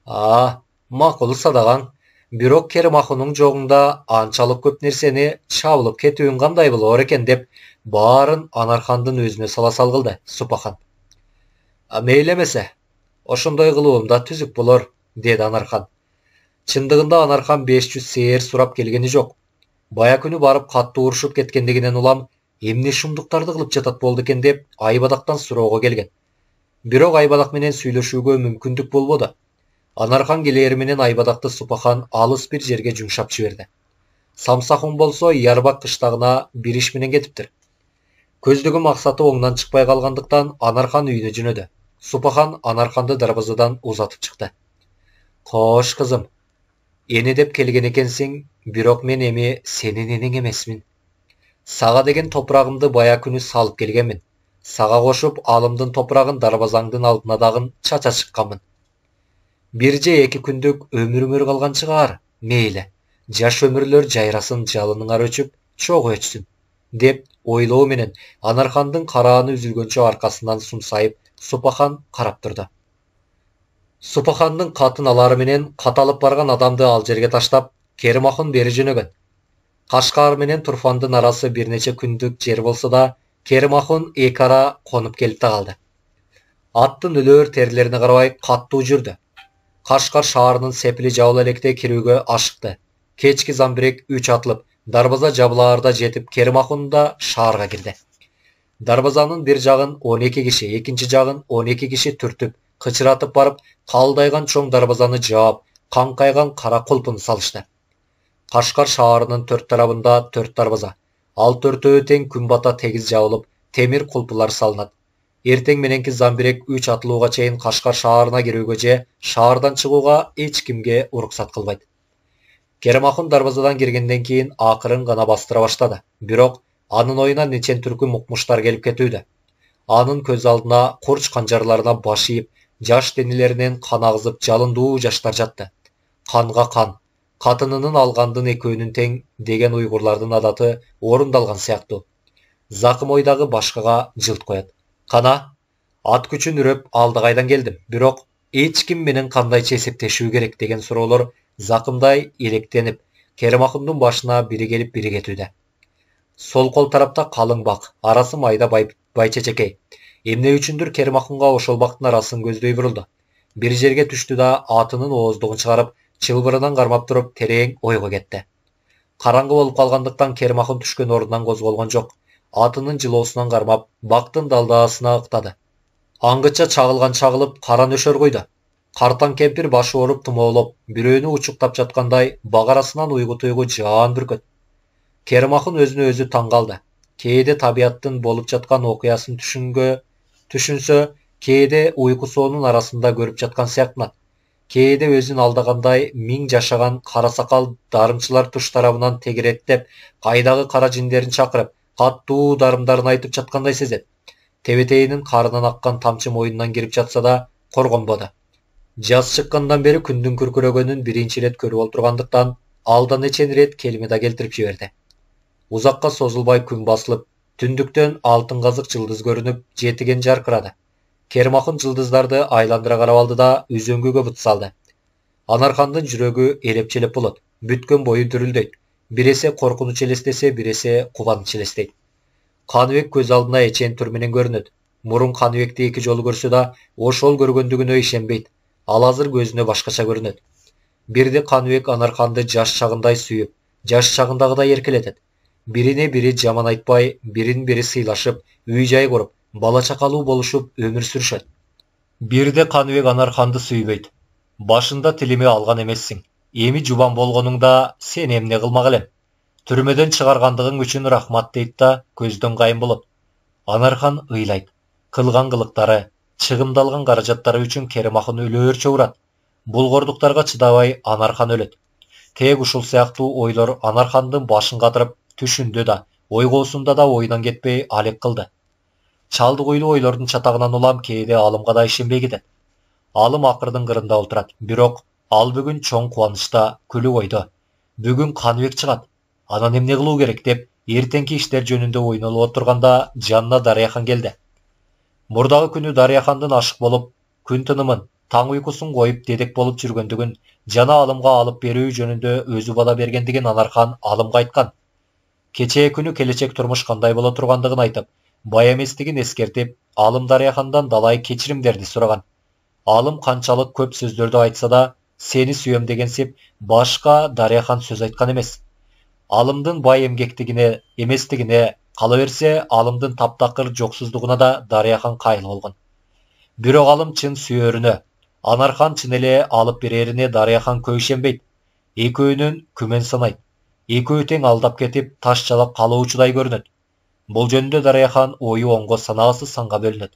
а макул садагаң бирок керимахунуң жогунда анчалык көп нерсени чабылып кетүүң кандай болоор экен деп баарын анаркандын өзүнө сала салгылды супа хан мейли эмесе ошондой кылуум да түзүк болор деди анаркан чындыгында анаркан беш жүз сээр сурап келгени жок бая күнү барып катуу урушуп кеткендигинен улам эмне шумдуктарды кылып жатат болду экен деп айбадактан суроого келген бирок айбадак менен сүйлөшүүгө мүмкүндүк болбоду анархан келери менен айбадакты супахан алыс бир жерге жумшап жиберди самсахун болсо ярбак кыштагына бир иш менен кетиптир көздөгөн максаты оңнан чыкпай калгандыктан анархан үйүнө жөнөдү супахан анарханды дарбазадан узатып чыкты кош кызым эне деп келген экенсиң бирок мен эми сенин энең эмесмин саға деген топырағымды бая күні салып келгенмін саға қошып алымдың топырағын дарбазаңдың алдына дағын чача шыққамын. бір же екі күндік өмір өмір қалған шығар мейлі жаш өмірлер жайрасын жалыныңар өчіп чоқ өчсін деп ойлоо менен анархандың қарағаны үзүлгөнчө арқасынан сұмсайып, супахан қарап тұрды. Супаханның қатын алары менен қаталып барған адамды ал жерге таштап керімақын бері жөнөгөн қашқар менен турфандын арасы бірнеше нече күндүк жер болса да керимахун эки ара келіп та қалды аттың үлер терилерине карабай қатты жүрді қашқар шаарынын сепілі жабыла әлекте кирүүгө ашықты кечки замбирек үч атылып дарбаза жабыларда жетип керимахун да шаарга кирди дарбазанын бир жағын 12 эки киши жағын 12 он эки қычыратып барып қалдайған чоң дарбазаны жауап каңкайган қара кулпун салышты кашкар шаарынын төрт тарабында төрт дарбаза ал төртөө тең күн бата тегиз жабылып темир кулпулар салынат эртең мененки замбирек үч атылууга чейин кашкар шаарына кирүүгө же шаардан чыгууга эч кимге уруксат кылбайт керамахун дарбазадан киргенден кийин акырын гана бастыра баштады бирок анын оюна нечен түркүн укмуштар келип кетүүдө анын көз алдына курч канжарларына баш ийип жаш денелеринен кан агызып жалындуу жаштар жатты канга кан қатынының алғандын екеуінің тең деген ұйғырлардың адаты орындалған сияқты зақым ойдағы башқаға жылт қояды қана ат күчін үріп алдығайдан келдім бірок эч ким менен кандайча эсептешүү керек деген сұраулар зақымдай керім керимакымдын башына бірі келіп бірі кетүүдө сол қол тарапта қалың бақ арасы майда байчечекей эмне үчүндүр керимакунга ошол бактын арасын көздөй бурулду бир жерге түштү да атынын ооздугун чыгарып чылбырынан қармап тұрып терең ойға кетті. қараңғы болып қалғандықтан кермақын түшкөн ордунан козголгон жок атынын жылоосунан кармап бактын далдаасына ыктады аңгыча чагылган чагылып кара нөшөр қойды картаң кемпир башы ооруп тумоолоп бирөөнү учуктап жаткандай бағарасынан уйгу туйгу жаан бүркөт кермақын өзүнө өзі таң кейде кээде табияттын жатқан жаткан окуясын түшүнгө кейде кээде уйкусоонун арасында көріп жатқан сыяктанат кейде өзін алдағандай миң жашаған қарасақал дарымшылар туш тарабынан тегереттеп қайдағы қара жиндерін шақырып қаттуу дарымдарын айтып жатқандай сезеді тебетейінің қарынан аққан тамшы мойнынан келіп жатса да коргонбоду жаз шыққандан бері күндің күркірегенін бірінші рет көріп отырғандықтан алда нечен рет келмеда келтіріп жіберді ұзаққа созылбай күн басылып түндіктен алтын қазық жұлдыз көрініп жетіген жарқырады кермақын жылдыздарды айландыра карап алды да өзөңгөгө бут салды. Анархандын жүрөгү элепчелеп болот. Бүткөн бою дүрүлдөйт. Биресе коркунуч элестесе, биресе кубаныч элестейт. Каныбек көз алдына эчен түр менен көрүнөт. Мурун Каныбекти эки жолу көрсө да, ошол көргөндүгүнө ишенбейт. Ал азыр көзүнө башкача көрүнөт. Бирде Каныбек Анарханды жаш чагындай сүйүп, жаш чагындагыдай эркелетет. Бирине бири жаман айтпай, бирин бири сыйлашып, үй жай куруп, бала чакалуу болушуп өмүр сүрүшөт бирде каныбек анарханды сүйбөйт башында тилиме алган эмессиң эми жубан да сен эмне кылмак элем түрмөдөн чыгаргандыгың үчүн рахмат дейт да көздөн кайым болот анархан ыйлайт кылган кылыктары чыгымдалган каражаттары үчүн керемахын өлөөрчө урат булгордуктарга чыдабай анархан өлөт тек ушул сыяктуу ойлор анархандын башын катырып түшүндө да ойгоосунда да ойдан кетпей алек кылды чалды қойлы ойлордун чатагынан улам кээде алымга да кетет алым акырдын кырында отурат бирок ал бүгүн чоң кубанычта күлүп ойдо бүгүн каныбек чыгат анан эмне кылуу керек деп эртеңки иштер жөнүндө ойнолуп отурганда жанына дарыяхан келди мурдагы күнү дарыяхандын ашык болуп күн тынымын таң уйкусун коюп дедек болуп жүргөндүгүн жана алымга алып берүү жөнүндө өзү бала бергендигин анархан алымга айткан кечээ күнү келечек турмуш кандай боло тургандыгын айтып бай еместігін ескертіп алым дарыяхандан далай кечірімдерді сұраған алым қаншалық көп сөздерді айтса да сені сүйем сеп башқа дарияхан сөз айтқан емес алымдың бай емгектігіне еместігіне қала берсе алымдың таптақыр жоқсыздығына да дарияхан қайыл болған бирок алым чын сүйөрүнө анархан чын эле алып берерине дарияхан ишенбейт экөөнүн күмөн санайт экөө тең алдап кетип таш жалап калуучудай көрүнөт Бұл жөнінде Дария хан ойы оңға санасы санға бөлінеді.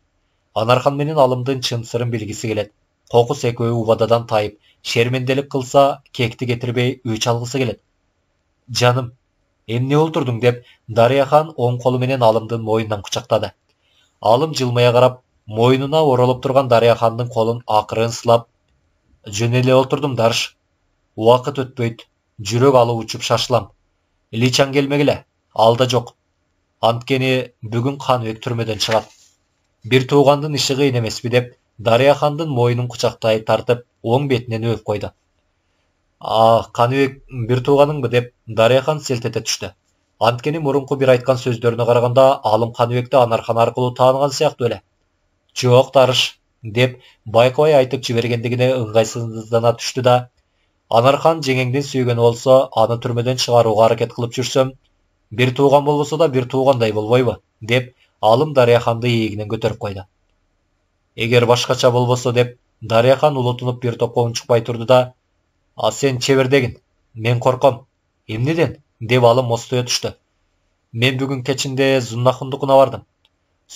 Анархан менен алымдың чын сырын білгісі келеді. Қоқыс екеуі убададан тайып, шерменделік қылса, кекті кетірбей өч алғысы келеді. Жаным, емне отырдың деп, Дария хан оң қолы менен алымдың мойнынан құшақтады. Алым жылмая қарап, мойынына оралып тұрған Дария ханның қолын ақырын сылап, жөнеле отырдым дарш. Уақыт өтпейді, жүрек алы ұчып шашылам. Личан келмегілі, алда жоқ анткени бүгін каныбек түрмөдөн шығап. бир туугандын ишиги емес эмеспи деп дарыя хандын мойнун тартып оң бетинен өөп қойды. а каныбек бир тууганыңбы деп дарыя хан селт эте түштү анткени мурунку бір айтқан сөздөрүнө караганда алым каныбекти анархан арқылы тааныган сияқты өлі. жок дарыш деп байкабай айтып жібергендігіне ыңғайсыздана түштү да анархан жеңеңдин сүйген болсо аны түрмөдөн чыгарууга аракет кылып жүрсөм бір туған болса да бір туғандай ба деп алым дарияханды иегінен көтеріп қойды егер башқаша болбосо деп дарияхан улутунуп бір топко унчукпай турду да а сен чебердегин мен корком эмнеден деп алым остуя түштү мен бүгін кечинде зуннахундукуна бардым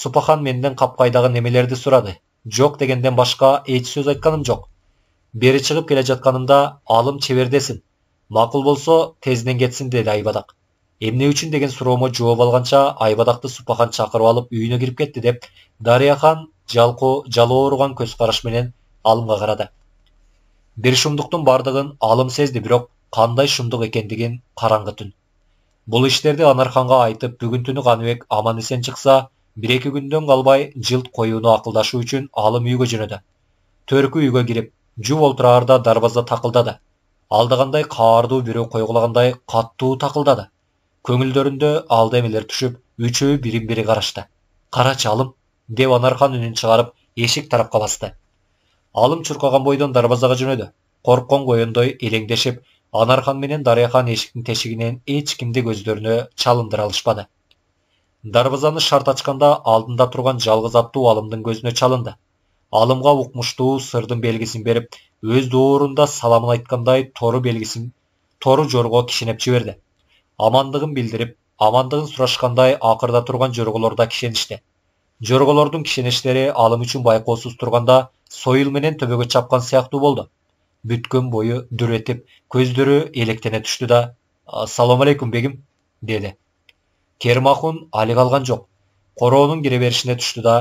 супахан менден қапқайдағы немелерді сұрады жок дегенден башка эч сөз айтканым жоқ. бери шығып келе жатканымда алым чебердесин мақұл болсо тезінен кетсін деді айбадак эмне үчүн деген суроомо жооп алганча айбадакты супахан чакырып алып үйүнө кирип кетти деп дарыя хан жалоо уруган көз караш менен алымга карады бир шумдуктун бардыгын алым сезди бирок кандай шумдук экендигин караңгы түн бул иштерди анарханга айтып бүгүн түнү каныбек аман эсен чыкса бир эки күндөн калбай жылт коюуну акылдашуу үчүн алым үйгө жөнөдү төркү үйгө кирип жуп олтураарда дарбаза такылдады алдыгандай каардуу бирөө койгулагандай каттуу такылдады көңілдерінде алды эмелер түшүп үчөө бирин бири карашты карачы алым деп анархан үнүн чыгарып эшик тарапка басты алым чуркаган бойдон дарбазага жөнөдү корккон коендой элеңдешип анархан менен дарыяхан эшиктин тешигинен эч кимди көздөрүнө чалындыра алышпады дарбазаны шарт ачканда алдында турган жалгыз аттуу алымдын көзүнө чалынды алымга укмуштуу сырдын белгисин берип өз доорунда саламын айткандай тору белгисин тору жорго кишинеп жиберди амандығын білдіріп амандығын сұрашқандай ақырда тұрған жүргілорда кішенішті. Жүргілордың кішеніштері алым үшін байқосыз тұрғанда сойыл менен төбеге чапқан сияқты болды бүткөн бойы дүретіп, көздері електене түшті да «Салам алейкум бегім деді кермахун али қалған жоқ қорооның кереберішіне түшті да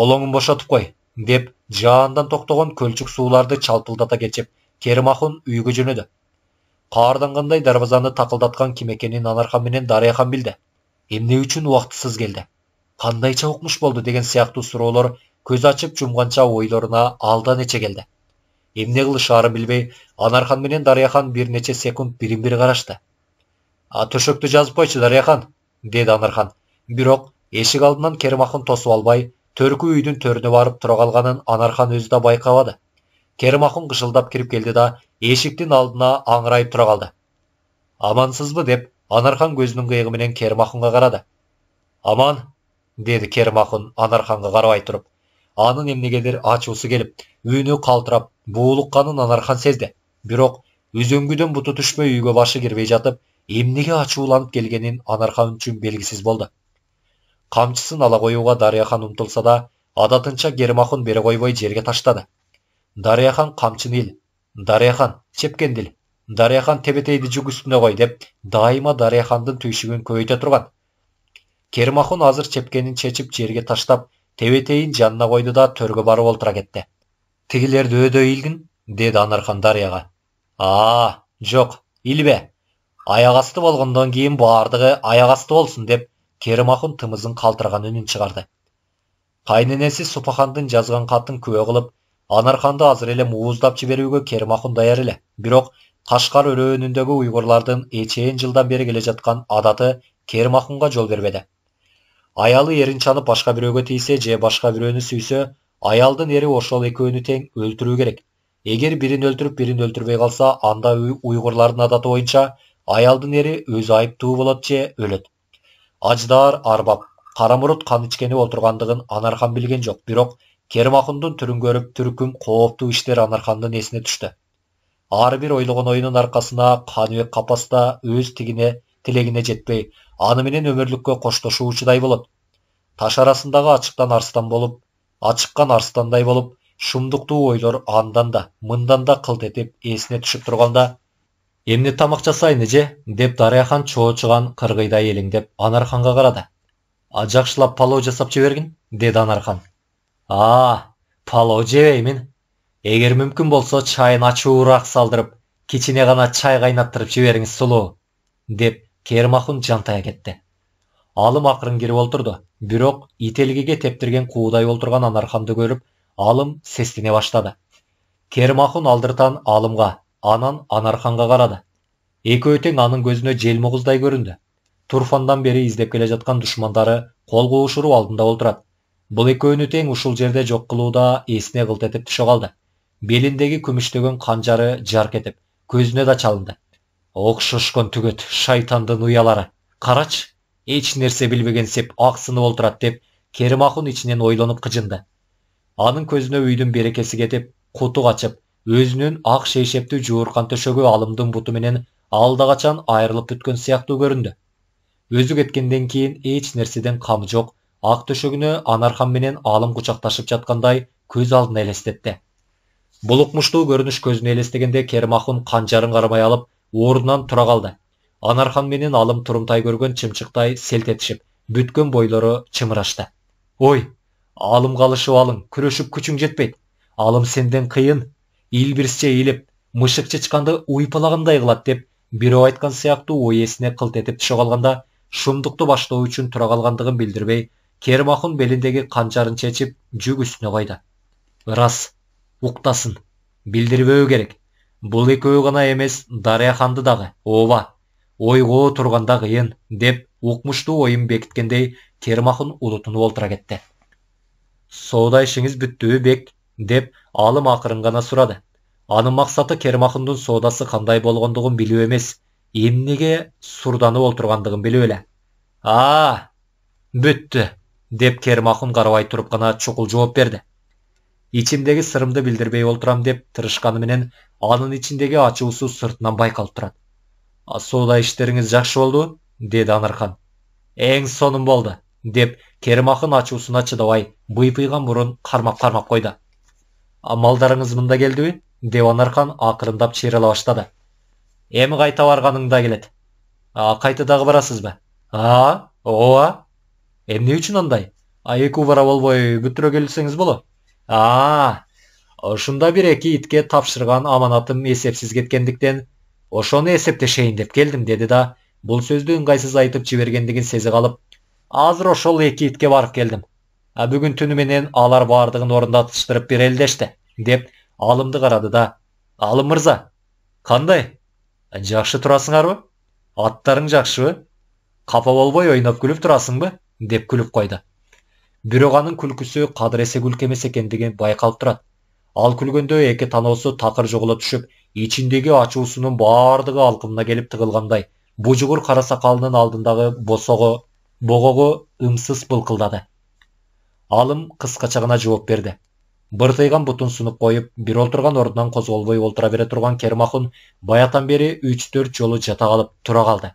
олоңун бошатып қой деп жаандан тоқтығын көлчік суларды чалпылдата кечип кермахун үйге жөнеді каардангандай дарбазаны тақылдатқан ким экенин анархан менен дарыяхан билди эмне үчүн убактысыз келди кандайча укмуш болду деген сыяктуу суроолор көз ачып жумганча ойлоруна алда нече келди эмне кылышаарын билбей анархан менен дарыяхан бир нече секунд бирин бири карашты а төшөктү жазып койчу дарыяхан деди анархан бирок эшик алдынан кермакын тосуп албай төркү үйдүн төрүнө барып тура калганын анархан өзү да байкабады кермакын кышылдап кирип келди да эшиктин алдына аңырайып тұра қалды амансызбы деп анархан көзінің қиығыменен Кермақынға қарады аман деді кермахун анарханға қарабай тұрып анын эмнегедир ачуусу келіп, үнү калтырап буулукканын анархан сезді, бирок үзөңгүдөн буту түшпөй үйгө башы кирбей жатып эмнеге ачууланып келгенін анархан үчүн белгисиз болду камчысын ала коюуга дарыяхан умтулса да адатынча кермахун бере койбой жерге таштады дарыяхан камчыны ил дарияхан чепкенділ дарияхан тебетейді жүк үстіне қой деп дайыма дарияхандын түйшігін көбөйтө тұрған кермахун азыр чепкенін чечіп жерге таштап тебетейін жанына қойды да төргө барып отыра кетті Тегілерді өдө деді анархан дарияға а жоқ илбе Аяғасты асты болғандан кейін бардығы аяғасты асты болсын деп керимахун тымызын қалтырған үнін шығарды қайненесі сұпахандың жазған қатын күбө қылып анарханды азыр эле мууздап жиберүүгө кермакун даяр эле бирок кашкар өрөөнүндөгү уйгурлардын эчээн жылдан бери келе жаткан адаты кермакунга жол бербеди аялы эрин чанып башка бирөөгө тийсе же башка бирөөнү сүйсө аялдын эри ошол экөөнү тең өлтүрүү керек эгер бирин өлтүрүп бирин өлтүрбөй калса анда уйгурлардын адаты боюнча аялдын эри өзү айыптуу болот же өлөт аждар арбап кара мурут кан ичкени отургандыгын анархан билген жок бирок Кермақұндың түрүн көрүп түркүм кооптуу иштер анархандын эсине түштү ар бир ойлогон оюнун аркасына каныбек капаста, өз тигине тилегине жетпей, аны менен өмүрлүккө коштошуучудай болот. таш арасындагы ачыктан арстан болып, ачыккан арстандай болып, шумдуктуу ойлор андан да, мындан да кылт этип эсине түшүп турганда эмне тамак жасайын же?» деп Дарияхан чоғычыған қырғида елеңдеп анарханга карады. жакшылап палоо жасап жіберген?» деди Анархан а палау жебеймін егер мүмкін болса чайын ачууырақ салдырып кичине ғана чай қайнаттырып жіберіңіз сулуу деп кермахун жантая кетті. алым ақырын кирип олтурду бирок ителгиге тептірген куудай отырған анарханды көріп алым сестене баштады кермахун алдыртан алымға анан анарханға қарады. экөө тең анын көзіне жел көрінді. турфандан бери издеп келе жатқан душмандары кол кугушуруп алдында олтурат бұл екеуіні тең ұшыл жерде жоқ қылуда есіне қылт етіп түше қалды беліндегі күміштеген қанжары жарқ етіп көзіне да чалынды окшошкон түгөт шайтандын уялары карач эч нерсе билбегенсип аксынып отурат деп керимакун ичинен ойлонуп кыжынды анын көзүнө үйдүн берекеси кетип куту качып өзүнүн ак шейшептүү жууркан төшөгү алымдын буту менен алдагачан айрылып бүткөн сыяктуу көрүндү өзү кеткенден кийин эч нерседен камы жок ақ төшегіне анархан менен алым кучакташып жатқандай көз алдын елестетті бұл ұқмышту көрініш көзіне елестегенде кермахун қанжарын қарамай алып орнынан тұра қалды анархан менен алым тұрымтай көрген чымчықтай селт етішіп бүткен бойлары чымырашты. ой алым қалышып алың күрешіп күшің жетпейді алым сенден қиын илбірсше иіліп мышық чычканды уйпалагандай кылат деп бирөө айткан сыяктуу ой эсине кылт этип түшө калганда шумдукту баштоо үчүн тура калгандыгын билдирбей кермахун беліндегі қанжарын шешіп жүк үстіне қойды Ырас, уқтасын билдирбөө керек бұл екеуі ғана емес дария ханды дағы оба ойго тұрғанда қиын деп оқмышты ойын бекіткендей кермахун улутунуп олтура кетті сода ішіңіз бүттіу бек деп алым ақырын ғана сұрады аның мақсаты Кермахундун содасы қандай болғандығын білу емес эмнеге сурданып отырғандығын білу әлі а бүтті деп кермақұн қарабай тұрып қана чұқыл жауап берді ичимдегі сырымды білдірбей отырам деп менен анын ичиндеги ачуусу сыртынан байқалып тұрады сода іштеріңіз жақсы болды деді анархан эң соным болды деп кермақын ачуусуна чыдабай быйпыйган мұрын қармап қармап қойды амалдарыңыз мында келдиби деп анархан ақырындап чыйрыла баштады эми кайта барганыңда келет а дагы барасыз ба а ооба эмне үчүн андай эки убара болбой бүтүрө келсеңиз боло. а ошондо бир эки итке тапшырган аманатым эсепсиз кеткендиктен ошону эсептешейин деп келдим деди да бул сөздү ыңгайсыз айтып жибергендигин сезип калып азыр ошол эки итке барып келдим а бүгүн түнү менен алар бардыгын орундатыштырып берели дешти деп алымды карады да алым мырза кандай жакшы турасыңарбы аттарың жакшыбы капа болбой ойноп күлүп турасыңбы деп күлүп койду бирок анын күлкүсү кадыресе күлкү эмес экендиги байкалып турат ал күлгөндө эки таноосу такыр жоголо түшүп ичиндеги ачуусунун баардыгы алкымына келип тыгылгандай бужугур кара сакалынын алдындагы босого богого ымсыз былкылдады алым кыскача гана жооп берди быртыйган бутун сунуп коюп бир олтурган ордунан козголбой олтура бере турган кермахун баятан бери үч төрт жолу жата калып тура калды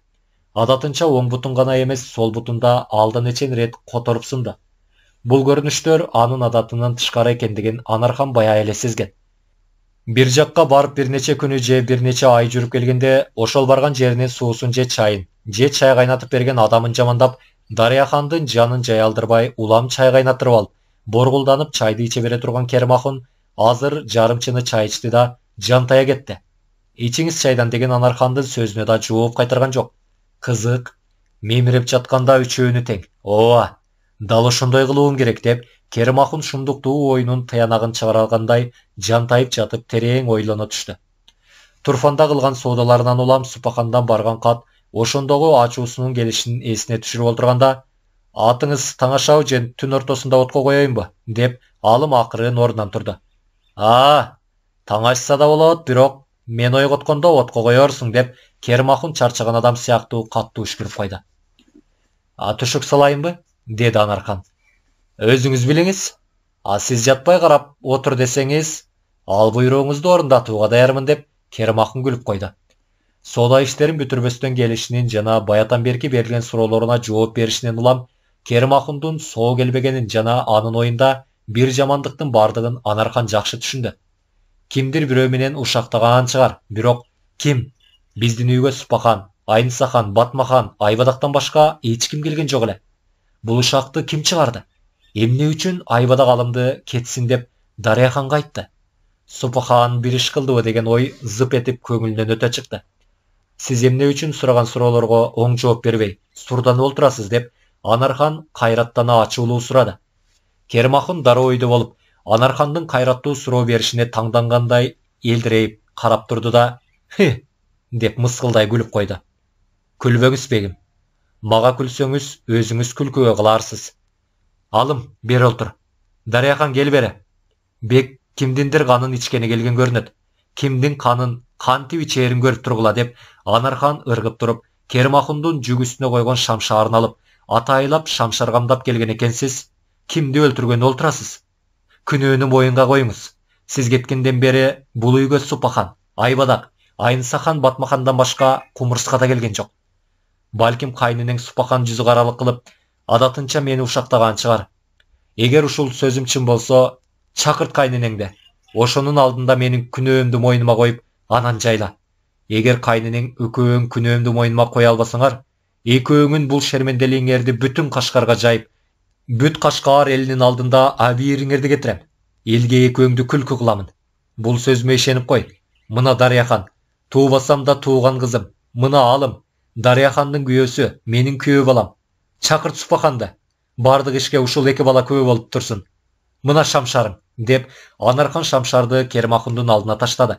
адатынча оң бутун ғана емес, сол бұтында алды нечен рет которуп сынды бул көрүнүштөр анын адатынан тышкары екендіген анархан бая эле Бір жаққа барып бир нече күнү же бир нече ай жүріп келгенде ошол барған жеріне суысын же чайын же чай қайнатып берген адамын жамандап Дария хандың жанын жаялдырбай улам чай кайнатырып алып боргулданып чайды иче бере тұрған кермахун азыр жарымчыны чай ішті да жантая кетті. ичиңиз чайдан деген анарханды сөзіне да жооп қайтарған жоқ қызық меміреп жатқанда үшеуіні тең ооба дал ошондой кылуум керек деп кермақұн шумдуктуу ойынын тыянағын шығарғандай жантайып жатып терең ойлоно түштү турфанда кылган соодаларынан улам супахандан барған қат ошондогу ачуусунун келишин эсине түшүрүп отурганда атыңыз таңашау же түн ортосунда отко коеюнбу деп алым акырын ордунан турду а таң ачса да болот бирок мен ойготкондо отко коерсуң деп кермахун чарчаған адам сияқты қатты үшкіріп қойды А үшік салайын ба деді анархан өзіңіз білеңіз а сіз жатпай қарап отыр десеңіз ал бұйрығыңызды орындатуға даярмын деп кермахун күліп қойды сода іштерін бүтірбестен келішінен жана берке берілген сұрауларына жооп берішінен улам керімақұндың со келбегенін жана анын ойында бір жамандықтың бардығын анархан жақсы түсінді кимдир менен ушактаган шығар бирок ким біздің үйге Супахан, Айнсахан, батмахан айбадақтан башқа ешкім келген жоқ эле. бұл ұшақты кім шығарды эмне үчүн айбадак алымды кетсин деп дарыяханга айтты супахан бир иш кылдыбы деген ой зып этип көңүлүнөн өтө чыкты сиз эмне үчүн сураган суроолорго оң жооп бербей сурдан олтурасыз деп анархан кайраттана ачуулуу сурады Кермақын дароо үйдө болуп анархандын кайраттуу суроо беришине таңдангандай элдирейип карап турду да деп мысқылдай күліп қойды күлбеңіз бегім маға күлсеңіз өзіңіз күлкіге қыларсыз алым бері отыр дарияхан кел бері бек кімдіндер қанын ішкені келген көрінеді кімдің қанын қантып ішерін көріп тұрғыла деп анархан ырғып тұрып кермахұндың жүк үстіне қойған шамшарын алып атайлап шамшарғамдап келген екенсіз кімді өлтірген олтырасыз күнөні мойынға қойыңыз сіз кеткенден бері бұл үйге супахан айбадақ айнсахан батмахандан башқа құмырсқа да келген жоқ балким қайнының супахан жүзі қаралы қылып адатынша мені ұшақтаған шығар егер ұшыл сөзім шын болса шақырт қайныныңды ошоның алдында менің күнөөмдү мойныма қойып анан жайла егер қайнының үкөөң күнөөмдү мойныма қоя албасаңар экөөңүн бул шерменделиңерди бүтүн қашқарға жайып бүт қашқар элинин алдында абийириңерди кетирем елге экөөңдү күлкү кыламын бул сөзүмө ишенип қой мына дарыяхан туубасам да туған қызым мына алым дарияханның күйөөсү менің күйеу балам чакырт супаханды бардық ішке ушул эки бала күбө болып тұрсын мына шамшарым, деп анархан шамшарды кермахундун алдына таштады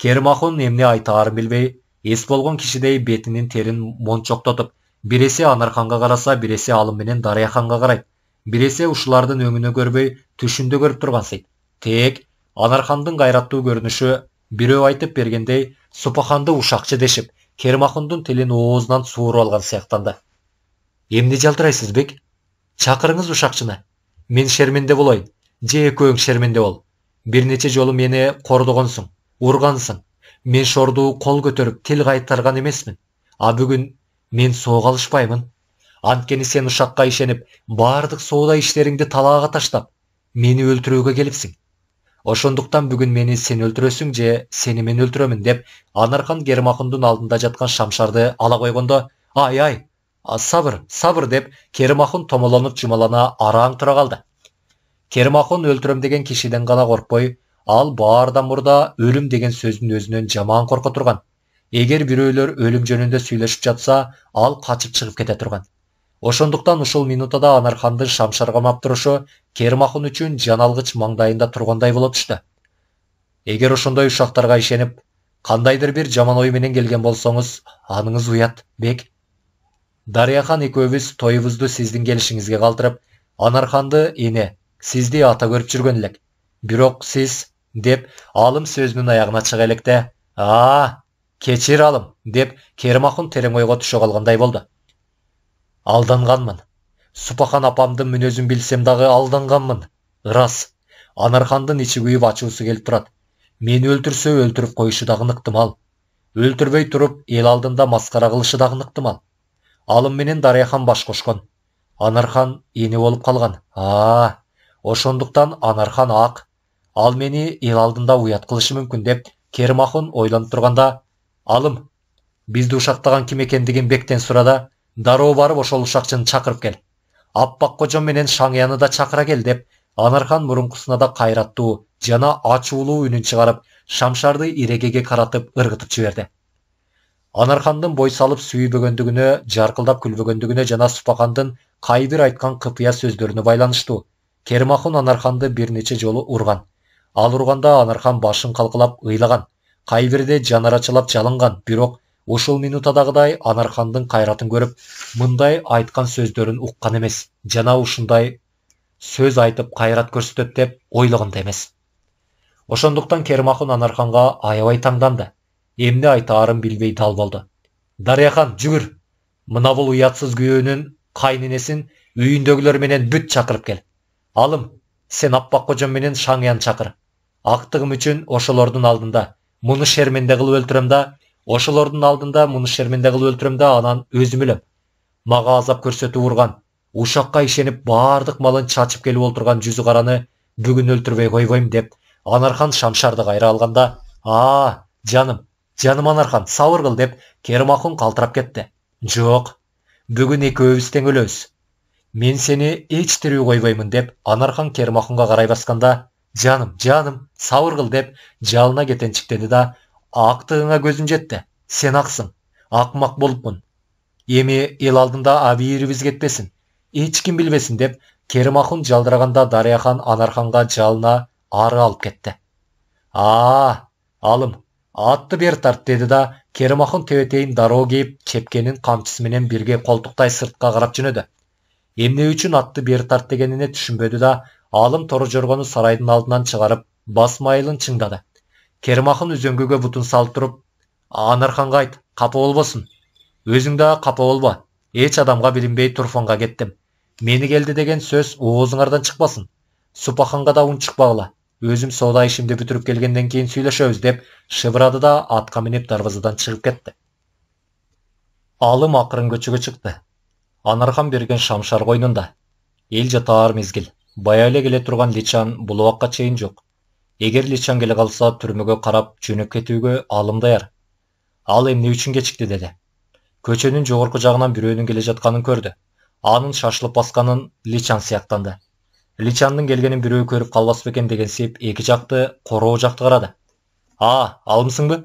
кермахун эмне айтаарын билбей эс болгон кишидей бетинин терин мончоктотуп биресе анарханга караса биресе алым менен дарыяханга карайт биресе ушулардын өңүнө көрбөй түшүндө көрүп тургансыйт тек анархандын кайраттуу көрүнүшү бирөө айтып бергендей Сұпаханды ұшақшы дешіп кермақұндың тілін оозынан суырып алған сияқтанды эмне жалтырайсыз бек чакырыңыз ұшақшыны. мен шерменде болайын же экөөң шерменде бол бир нече жолу мени Ұрғансың. мен шорду қол көтеріп тіл кайтарган эмесмин а бүгін мен соғалышпаймын. алышпаймын анткени сен ұшаққа ишенип баардык соода иштериңди талаға таштап мені өлтіруге келипсиң ошондуктан бүгүн мени сен өлтүрөсүң же сени мен өлтүрөмүн деп анархан керимахундун алдында жаткан шамшарды ала койгондо ай ай сабыр сабыр деп керимахун томолонуп жумалана араң тура калды Кермахун өлтүрөм деген кишиден гана коркпой ал баардан мурда өлүм деген сөздүн өзүнөн жаман корко турган эгер бирөөлөр өлүм жөнүндө сүйлөшүп жатса ал качып чыгып кете турган ошондуктан ушул минутада анарханды шамшаргамап турушу Кермахун үчүн жан алгыч маңдайында тургандай боло түштү эгер ошондой ушактарга ишенип кандайдыр бир жаман ой менен келген болсоңуз аныңыз уят бек дарыяхан экөөбүз тоюбузду сиздин келишиңизге калтырып анарханды эне сизди ата көрүп жүргөн элек бирок сиз деп алым сөзүнүн аягына чыга электе а кечир алым деп Кермахун терең ойго түшө калгандай болду алданғанмын супахан апамды мінезін білсем дағы алданғанмын рас Анарханды іші күйіп ачуысы келіп тұрады мені өлтірсе өлтіріп қойышы дагы ыктымал өлтірбей тұрып ел алдында масқара қылышы дагы ыктымал алым менен дарияхан баш қошқан анархан ене болып қалған а ошондуктан анархан ақ ал мени ел алдында уят кылышы мүмкін деп керимахун ойланып тұрғанда алым Бізді ушактаган ким экендигин деген бектен сұрада дароо барып ошол ушакчыны чакырып кел аппак кожо менен шаңыяны да чакыра кел деп анархан мурункусуна да кайраттуу жана ачуулуу үнүн чыгарып шамшарды ирегеге каратып ыргытып жиберди анархандын бой салып сүйбөгөндүгүнө жаркылдап күлбөгөндүгүнө жана супакандын кайдыр айткан кыпыя сөздөрүнө байланыштуу кермахун анарханды бир нече жолу урган ал урганда анархан башын калкылап ыйлаган кай бирде жанарачалап жалынган бирок ошол минутадагыдай анархандын кайратын көрүп мындай айткан сөздөрүн уккан эмес жана ушундай сөз айтып кайрат көрсөтөт деп ойлогон да эмес ошондуктан Кермахун анарханга аябай таңданды эмне айтаарын билбей дал болду дарыяхан жүгүр мына бул уятсыз күйөөнүн кайненесин үйүндөгүлөр менен бүт чакырып кел алым сен аппак кожом менен шаңыян чакыр актыгым үчүн ошолордун алдында муну шерменде кылып өлтүрөм да ошолордун алдында муну шерменде кылып өлтүрөм анан өзүм өлөм азап көрсөтүп урган ушакка ишенип баардык малын чачып келип олтурган жүзү караны бүгүн өлтүрбөй койбойм деп анархан шамшарды кайра алганда Аа жаным жаным анархан сабыр кыл деп қалтырап калтырап кетти жок бүгүн экөөбүз тең өлөбүз мен сени эч тирүү койбоймун деп анархан ақынға карай басканда жаным жаным сабыр кыл деп жалына кетенчиктеди да ақтығыңа көзім жетті сен ақсың ақымақ болыппын Еме ел алдында абийирибиз кетпесин эч ким билбесин деп керимахун жалдыраганда дарыяхан анарханга жалына ары алып кетті. а алым атты бер тарт деді да керимахун тебетейин дароо кийип чепкенин камчысы менен бирге колтуктай сыртка қарап жөнөдү Емне үчүн атты бер тарт дегеніне түшүнбөдү да алым торы жоргону сарайдың алдынан шығарып бас майылын чыңдады керімақын үзеңгіге бұтын салып тұрып анарханға айт қапа болбасын өзің да қапа болба еш адамға білінбей тұрфанға кеттім мені келді деген сөз оозыңардан шықпасын супаханға да үн шықпағыла өзім сода ішімді бүтіріп келгеннен кейін сөйлешеміз деп шыбырады да атқа мініп дарбазадан шығып кетті алым ақырын көшеге шықты анархан берген шамшар қойнында ел жатар мезгіл баяуле келе тұрған личан бұл уақытқа шейін жоқ эгер личан келе калса түрмөгө карап жөнөп кетүүгө алым ал эмне үчүн кечикти деди көчөнүн жогорку жагынан бирөөнүн келе жатканын көрдү анын шашылып басканын личан сыяктанды личандын келгенин бирөө көрүп калбас бекен деген сеп эки жакты короо жакты карады а алымсыңбы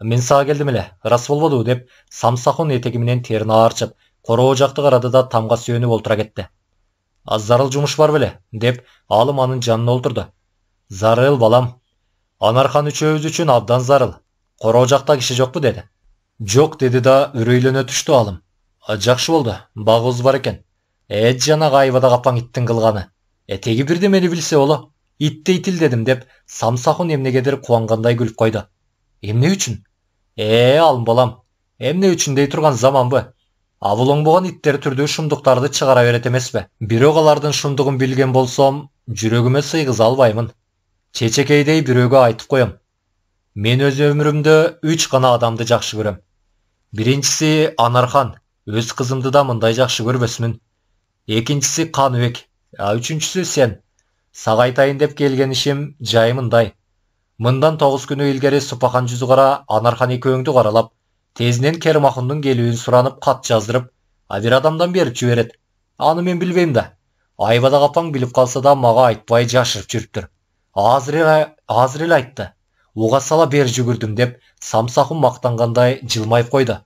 мен сага келдим эле ырас болбоду деп самсакун этеги менен терин аарчып короо жакты карады да тамга сөөнүп олтура кетти аз зарыл жумуш бар беле деп алым анын жанына олтурду зарыл балам. Анархан үчөөбүз үчүн абдан зарыл короо жакта киши жокпу деди жок деди да үрөйлөнө түштү алым. Жакшы болду. Багыбыз бар экен. Эт жана кайбада капаң иттин кылганы. Этеги бирдемени билсе оло. Итте итил дедим деп самсахун эмнегедир кубангандай күлүп койду. Эмне үчүн? Э, алым балам. Эмне үчүн дей турган заманбы? Авылоңбогон иттер түрдүү шумдуктарды чыгара берет эмеспи? Бирок алардын шумдугун билген болсом, жүрөгүмө сыйгыза албаймын чечекейдей бирөөгө айтып коем мен өз өмүрүмдө үч қана адамды жақшы көрөм Біріншісі анархан өз қызымды да мындай жакшы көрбөсмүн Екіншісі каныбек а үшіншісі сен сағайтайын деп келген ишим жайымындай. мындай мындан тогуз күнү илгери супахан анархан экөөңдү каралап тезинен кермахундун келүүн суранып кат жаздырып а адамдан берип жиберет аны мен билбейм да айбада капаң біліп қалса да мага айтпай жашырып жүрүптүр азірел айтты оға сала бер жүгірдім деп самсақын мақтанғандай жылмайып қойды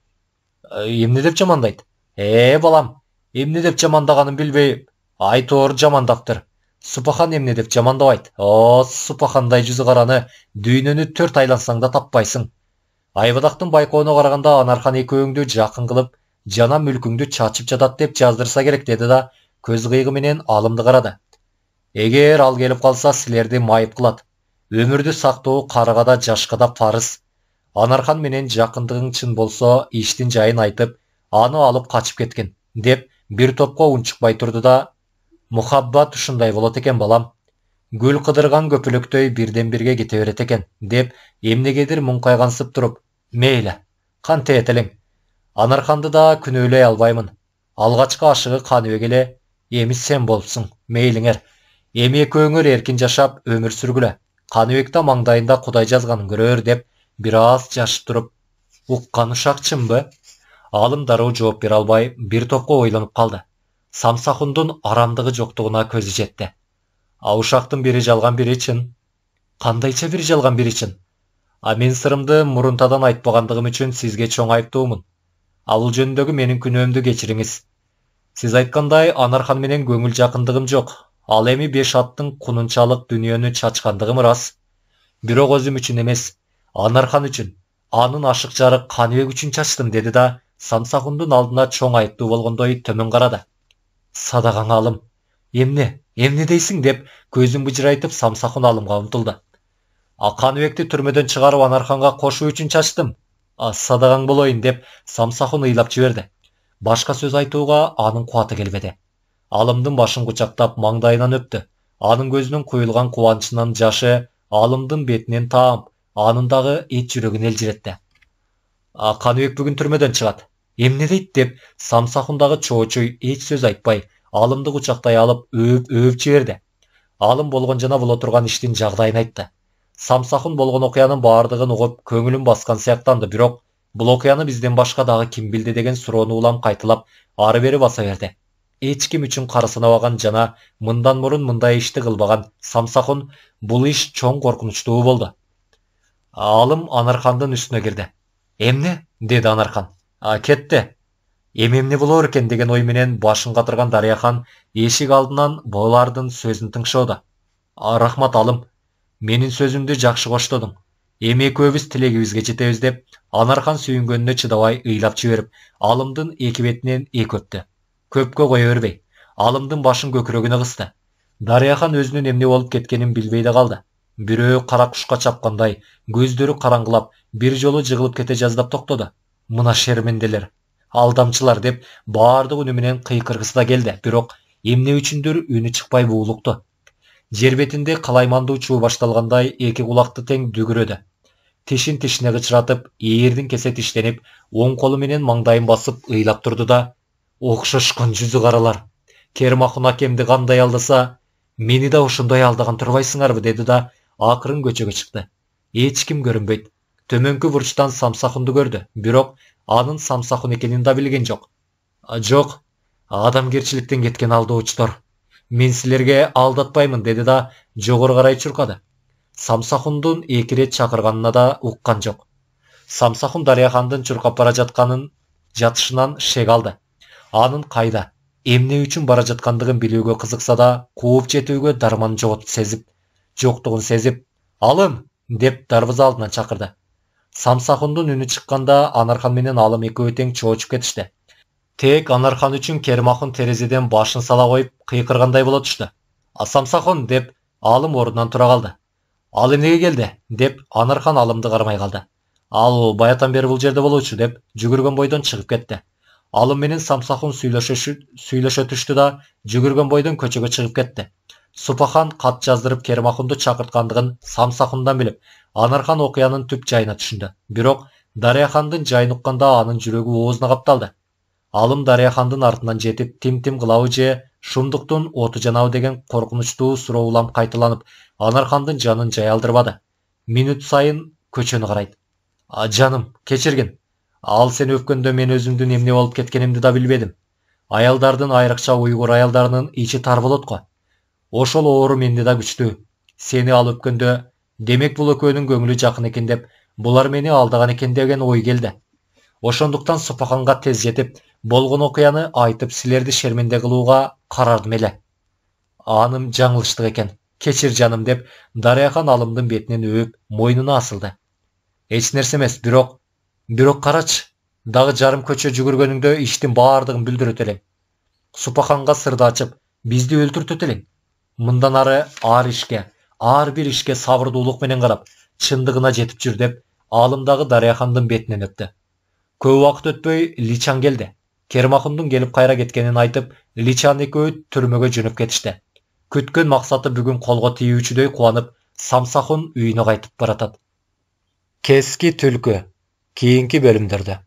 «Ә, емне деп жамандайды е балам емне деп жамандағанын білбей айтор жамандаптыр. Сұпахан супахан емне деп айт. о супахандай жүзі қараны дүйнені төрт айлансаң да таппайсың айбадақтың байқауына қарағанда анархан екеуіңді жақын қылып жана мүлкіңді чачып жатады деп жаздырса керек деді да көз қиығыменен алымды қарады эгер ал келип қалса, силерди майып кылат Өмірді сактоо қарғада жашқада парыз анархан менен жақындығың чын болсо иштин жайын айтып аны алып качып кеткен деп бир топко унчукпай турду да мухаббат ушундай болот екен балам гүл қыдырған көпөлөктөй бірден бірге кете берет экен деп эмнегедир муңкайгансып туруп мейли канте этелең анарханды да күнөөлөй албаймын алгачкы ашығы каныбек эле эми сен болупсуң мейліңер эмиэки өңөр эркин жашап өмүр сүргүлө каныбек да маңдайында кудай жазганын көрөр деп бир аз жашып туруп уккан ушак чынбы алым дароо жооп бере албай бир топко ойлонуп қалды. самсахундун арамдыгы жоктугуна көзү жетти а ушактын бири жалган бири чын кандайча жалған жалган бири чын а мен сырымды мурунтадан айтпағандығым үчүн сізге чоң айыптуумун ал бул жөнүндөгү менин күнөөмдү кечириңиз сиз айткандай анархан менен көңүл жакындыгым жок ал эми беш аттың кунунчалык дүнүйөнү чачкандыгым ырас бирок өзүм үчүн эмес анархан үчүн анын ашык жары каныбек үчүн чачтым деди да самсакундун алдына чоң айыптуу болгондой төмөн карады садагаң алым эмне эмне дейсиң деп көзүн быжырайтып самсакун алымга умтулду а каныбекти түрмөдөн чыгарып анарханга кошуу үчүн чачтым садагаң болоюн деп самсакун ыйлап жиберди башка сөз айтууга анын кубаты келбеди алымдың башын құшақтап маңдайынан өпті аның көзінің құйылған қуанышынан жашы алымдың бетінен таам, анындағы ет жүрегін елжіретті қаныбек бүгін түрмеден шығады емне дейді деп самсахундағы чоочой еш сөз айтпай алымды құчақтай алып өп өп жіберді алым болған жана бола тұрған іштин жағдайын айтты Самсақын болған оқияның бардығын ұғып көңілін басқан сияқтанды бирок бұл оқияны бізден башқа дағы кім білді деген сұроону улам қайталап ары бері баса берді эчким үчүн кары санабаган жана мындан мурун мындай ишти кылбаган самсакун бул иш чоң коркунучтуу болду алым анархандын үстүнө кирди эмне деди анархан а кетти эми эмне болор экен деген ой менен башын катырган дарыяхан эшик алдынан булардын сөзүн тыңшоодо рахмат алым менин сөзүмдү жакшы коштодуң эми экөөбүз тилегибизге жетебиз деп анархан сүйүнгөнүнө чыдабай ыйлап жиберип алымдын эки бетинен эки өптү көпкө қоя бербей алымдың башын көкірегіне қысты дарияхан өзінен емне болып кеткенін білбей де қалды біреуі қара құшқа шапқандай көздері қараңғылап бір жолы жығылып кете жаздап тоқтады мына шерменделер алдамчылар деп үнү менен қиқырғысы да келді бирок эмне үчүндүр үні чыкпай буулукту жер бетінде қалайманды чуу башталгандай эки кулакты тең дүгүрөдү тишин тишине кычыратып ээрдин кесе тиштенип оң колу менен маңдайын басып ыйлап турду да оқшы жүзі қаралар кермақұн әкемді қандай алдаса мені да ұшындай алдаған турбайсыңарбы деді да ақырын көчөгө чыкты эч ким көрүнбөйт төмөнкү бурчтан көрді көрдү бирок анын самсақұн экенин да билген жок жоқ адамгершіліктен кеткен тұр мен сілерге алдатпаймын деді да жогору қарай чуркады самсакундун екі рет шақырғанына да уккан жоқ самсақұн дарыяхандын чуркап бара жатқанын жатышынан шек алды анын кайда эмне үчүн бара жаткандыгын билүүгө кызыкса да кууп жетүүгө дарман жогот сезип жоктугун сезип алым деп дарбаза алдынан чакырды самсахундун үнү чыкканда анархан менен алым экөө тең чоочуп кетишти тек анархан үчүн кермахун терезеден башын сала коюп кыйкыргандай боло түштү самсахун деп алым ордунан тура калды ал эмнеге келди деп анархан алымды кармай калды ал баятан бери бул жерде болуучу деп жүгүргөн бойдон чыгып кетти алым менен самсақын сүйлөшө түшті да жүгүргөн бойдон көчөгө чыгып кетти супахан қат жаздырып кермакунду чакырткандыгын самсахундан билип анархан окуянын түп жайына түшүндү бирок дарыяхандын жайын укканда анын жүрегі оозуна капталды алым дарыяхандын артынан жетип тим тим кылабы же шумдуктун оту жанабы деген коркунучтуу улам кайталанып анархандын жанын жай алдырбады сайын көчөнү карайт жаным ал сен өпкөндө мен өзүмдүн эмне болуп кеткенимди да билбедим аялдардын айрыкча уйгур аялдарынын ичи тар болот го ошол оору менде да күчтүү сени ал өпкөндө демек бул экөөнүн көңүлү жакын экен деп булар мени алдаган экен деген ой келди ошондуктан сопаканга тез жетип болгон окуяны айтып силерди шерменде кылууга карардым эле аным жаңылыштык экен кечир жаным деп дарыяхан алымдын бетинен өөп мойнуна асылды эч нерсе эмес бирок бирок карачы дагы жарым көчө жүгүргөнүңдө иштин баардыгын бүлдүрөт элең супаханга сырды ачып бизди өлтүртөт элең мындан ары ар ишке ар бир ишке сабырдуулук менен карап чындыгына жетип жүр деп алым дагы дарыяхандын бетинен өттү көп убакыт өтпөй личан келди кермакундун келип кайра кеткенин айтып личан экөө түрмөгө жөнөп кетишти күткөн максаты бүгүн колго тийүүчүдөй кубанып самсахун үйүнө кайтып баратат кески түлкү кейінгі бөлімдерде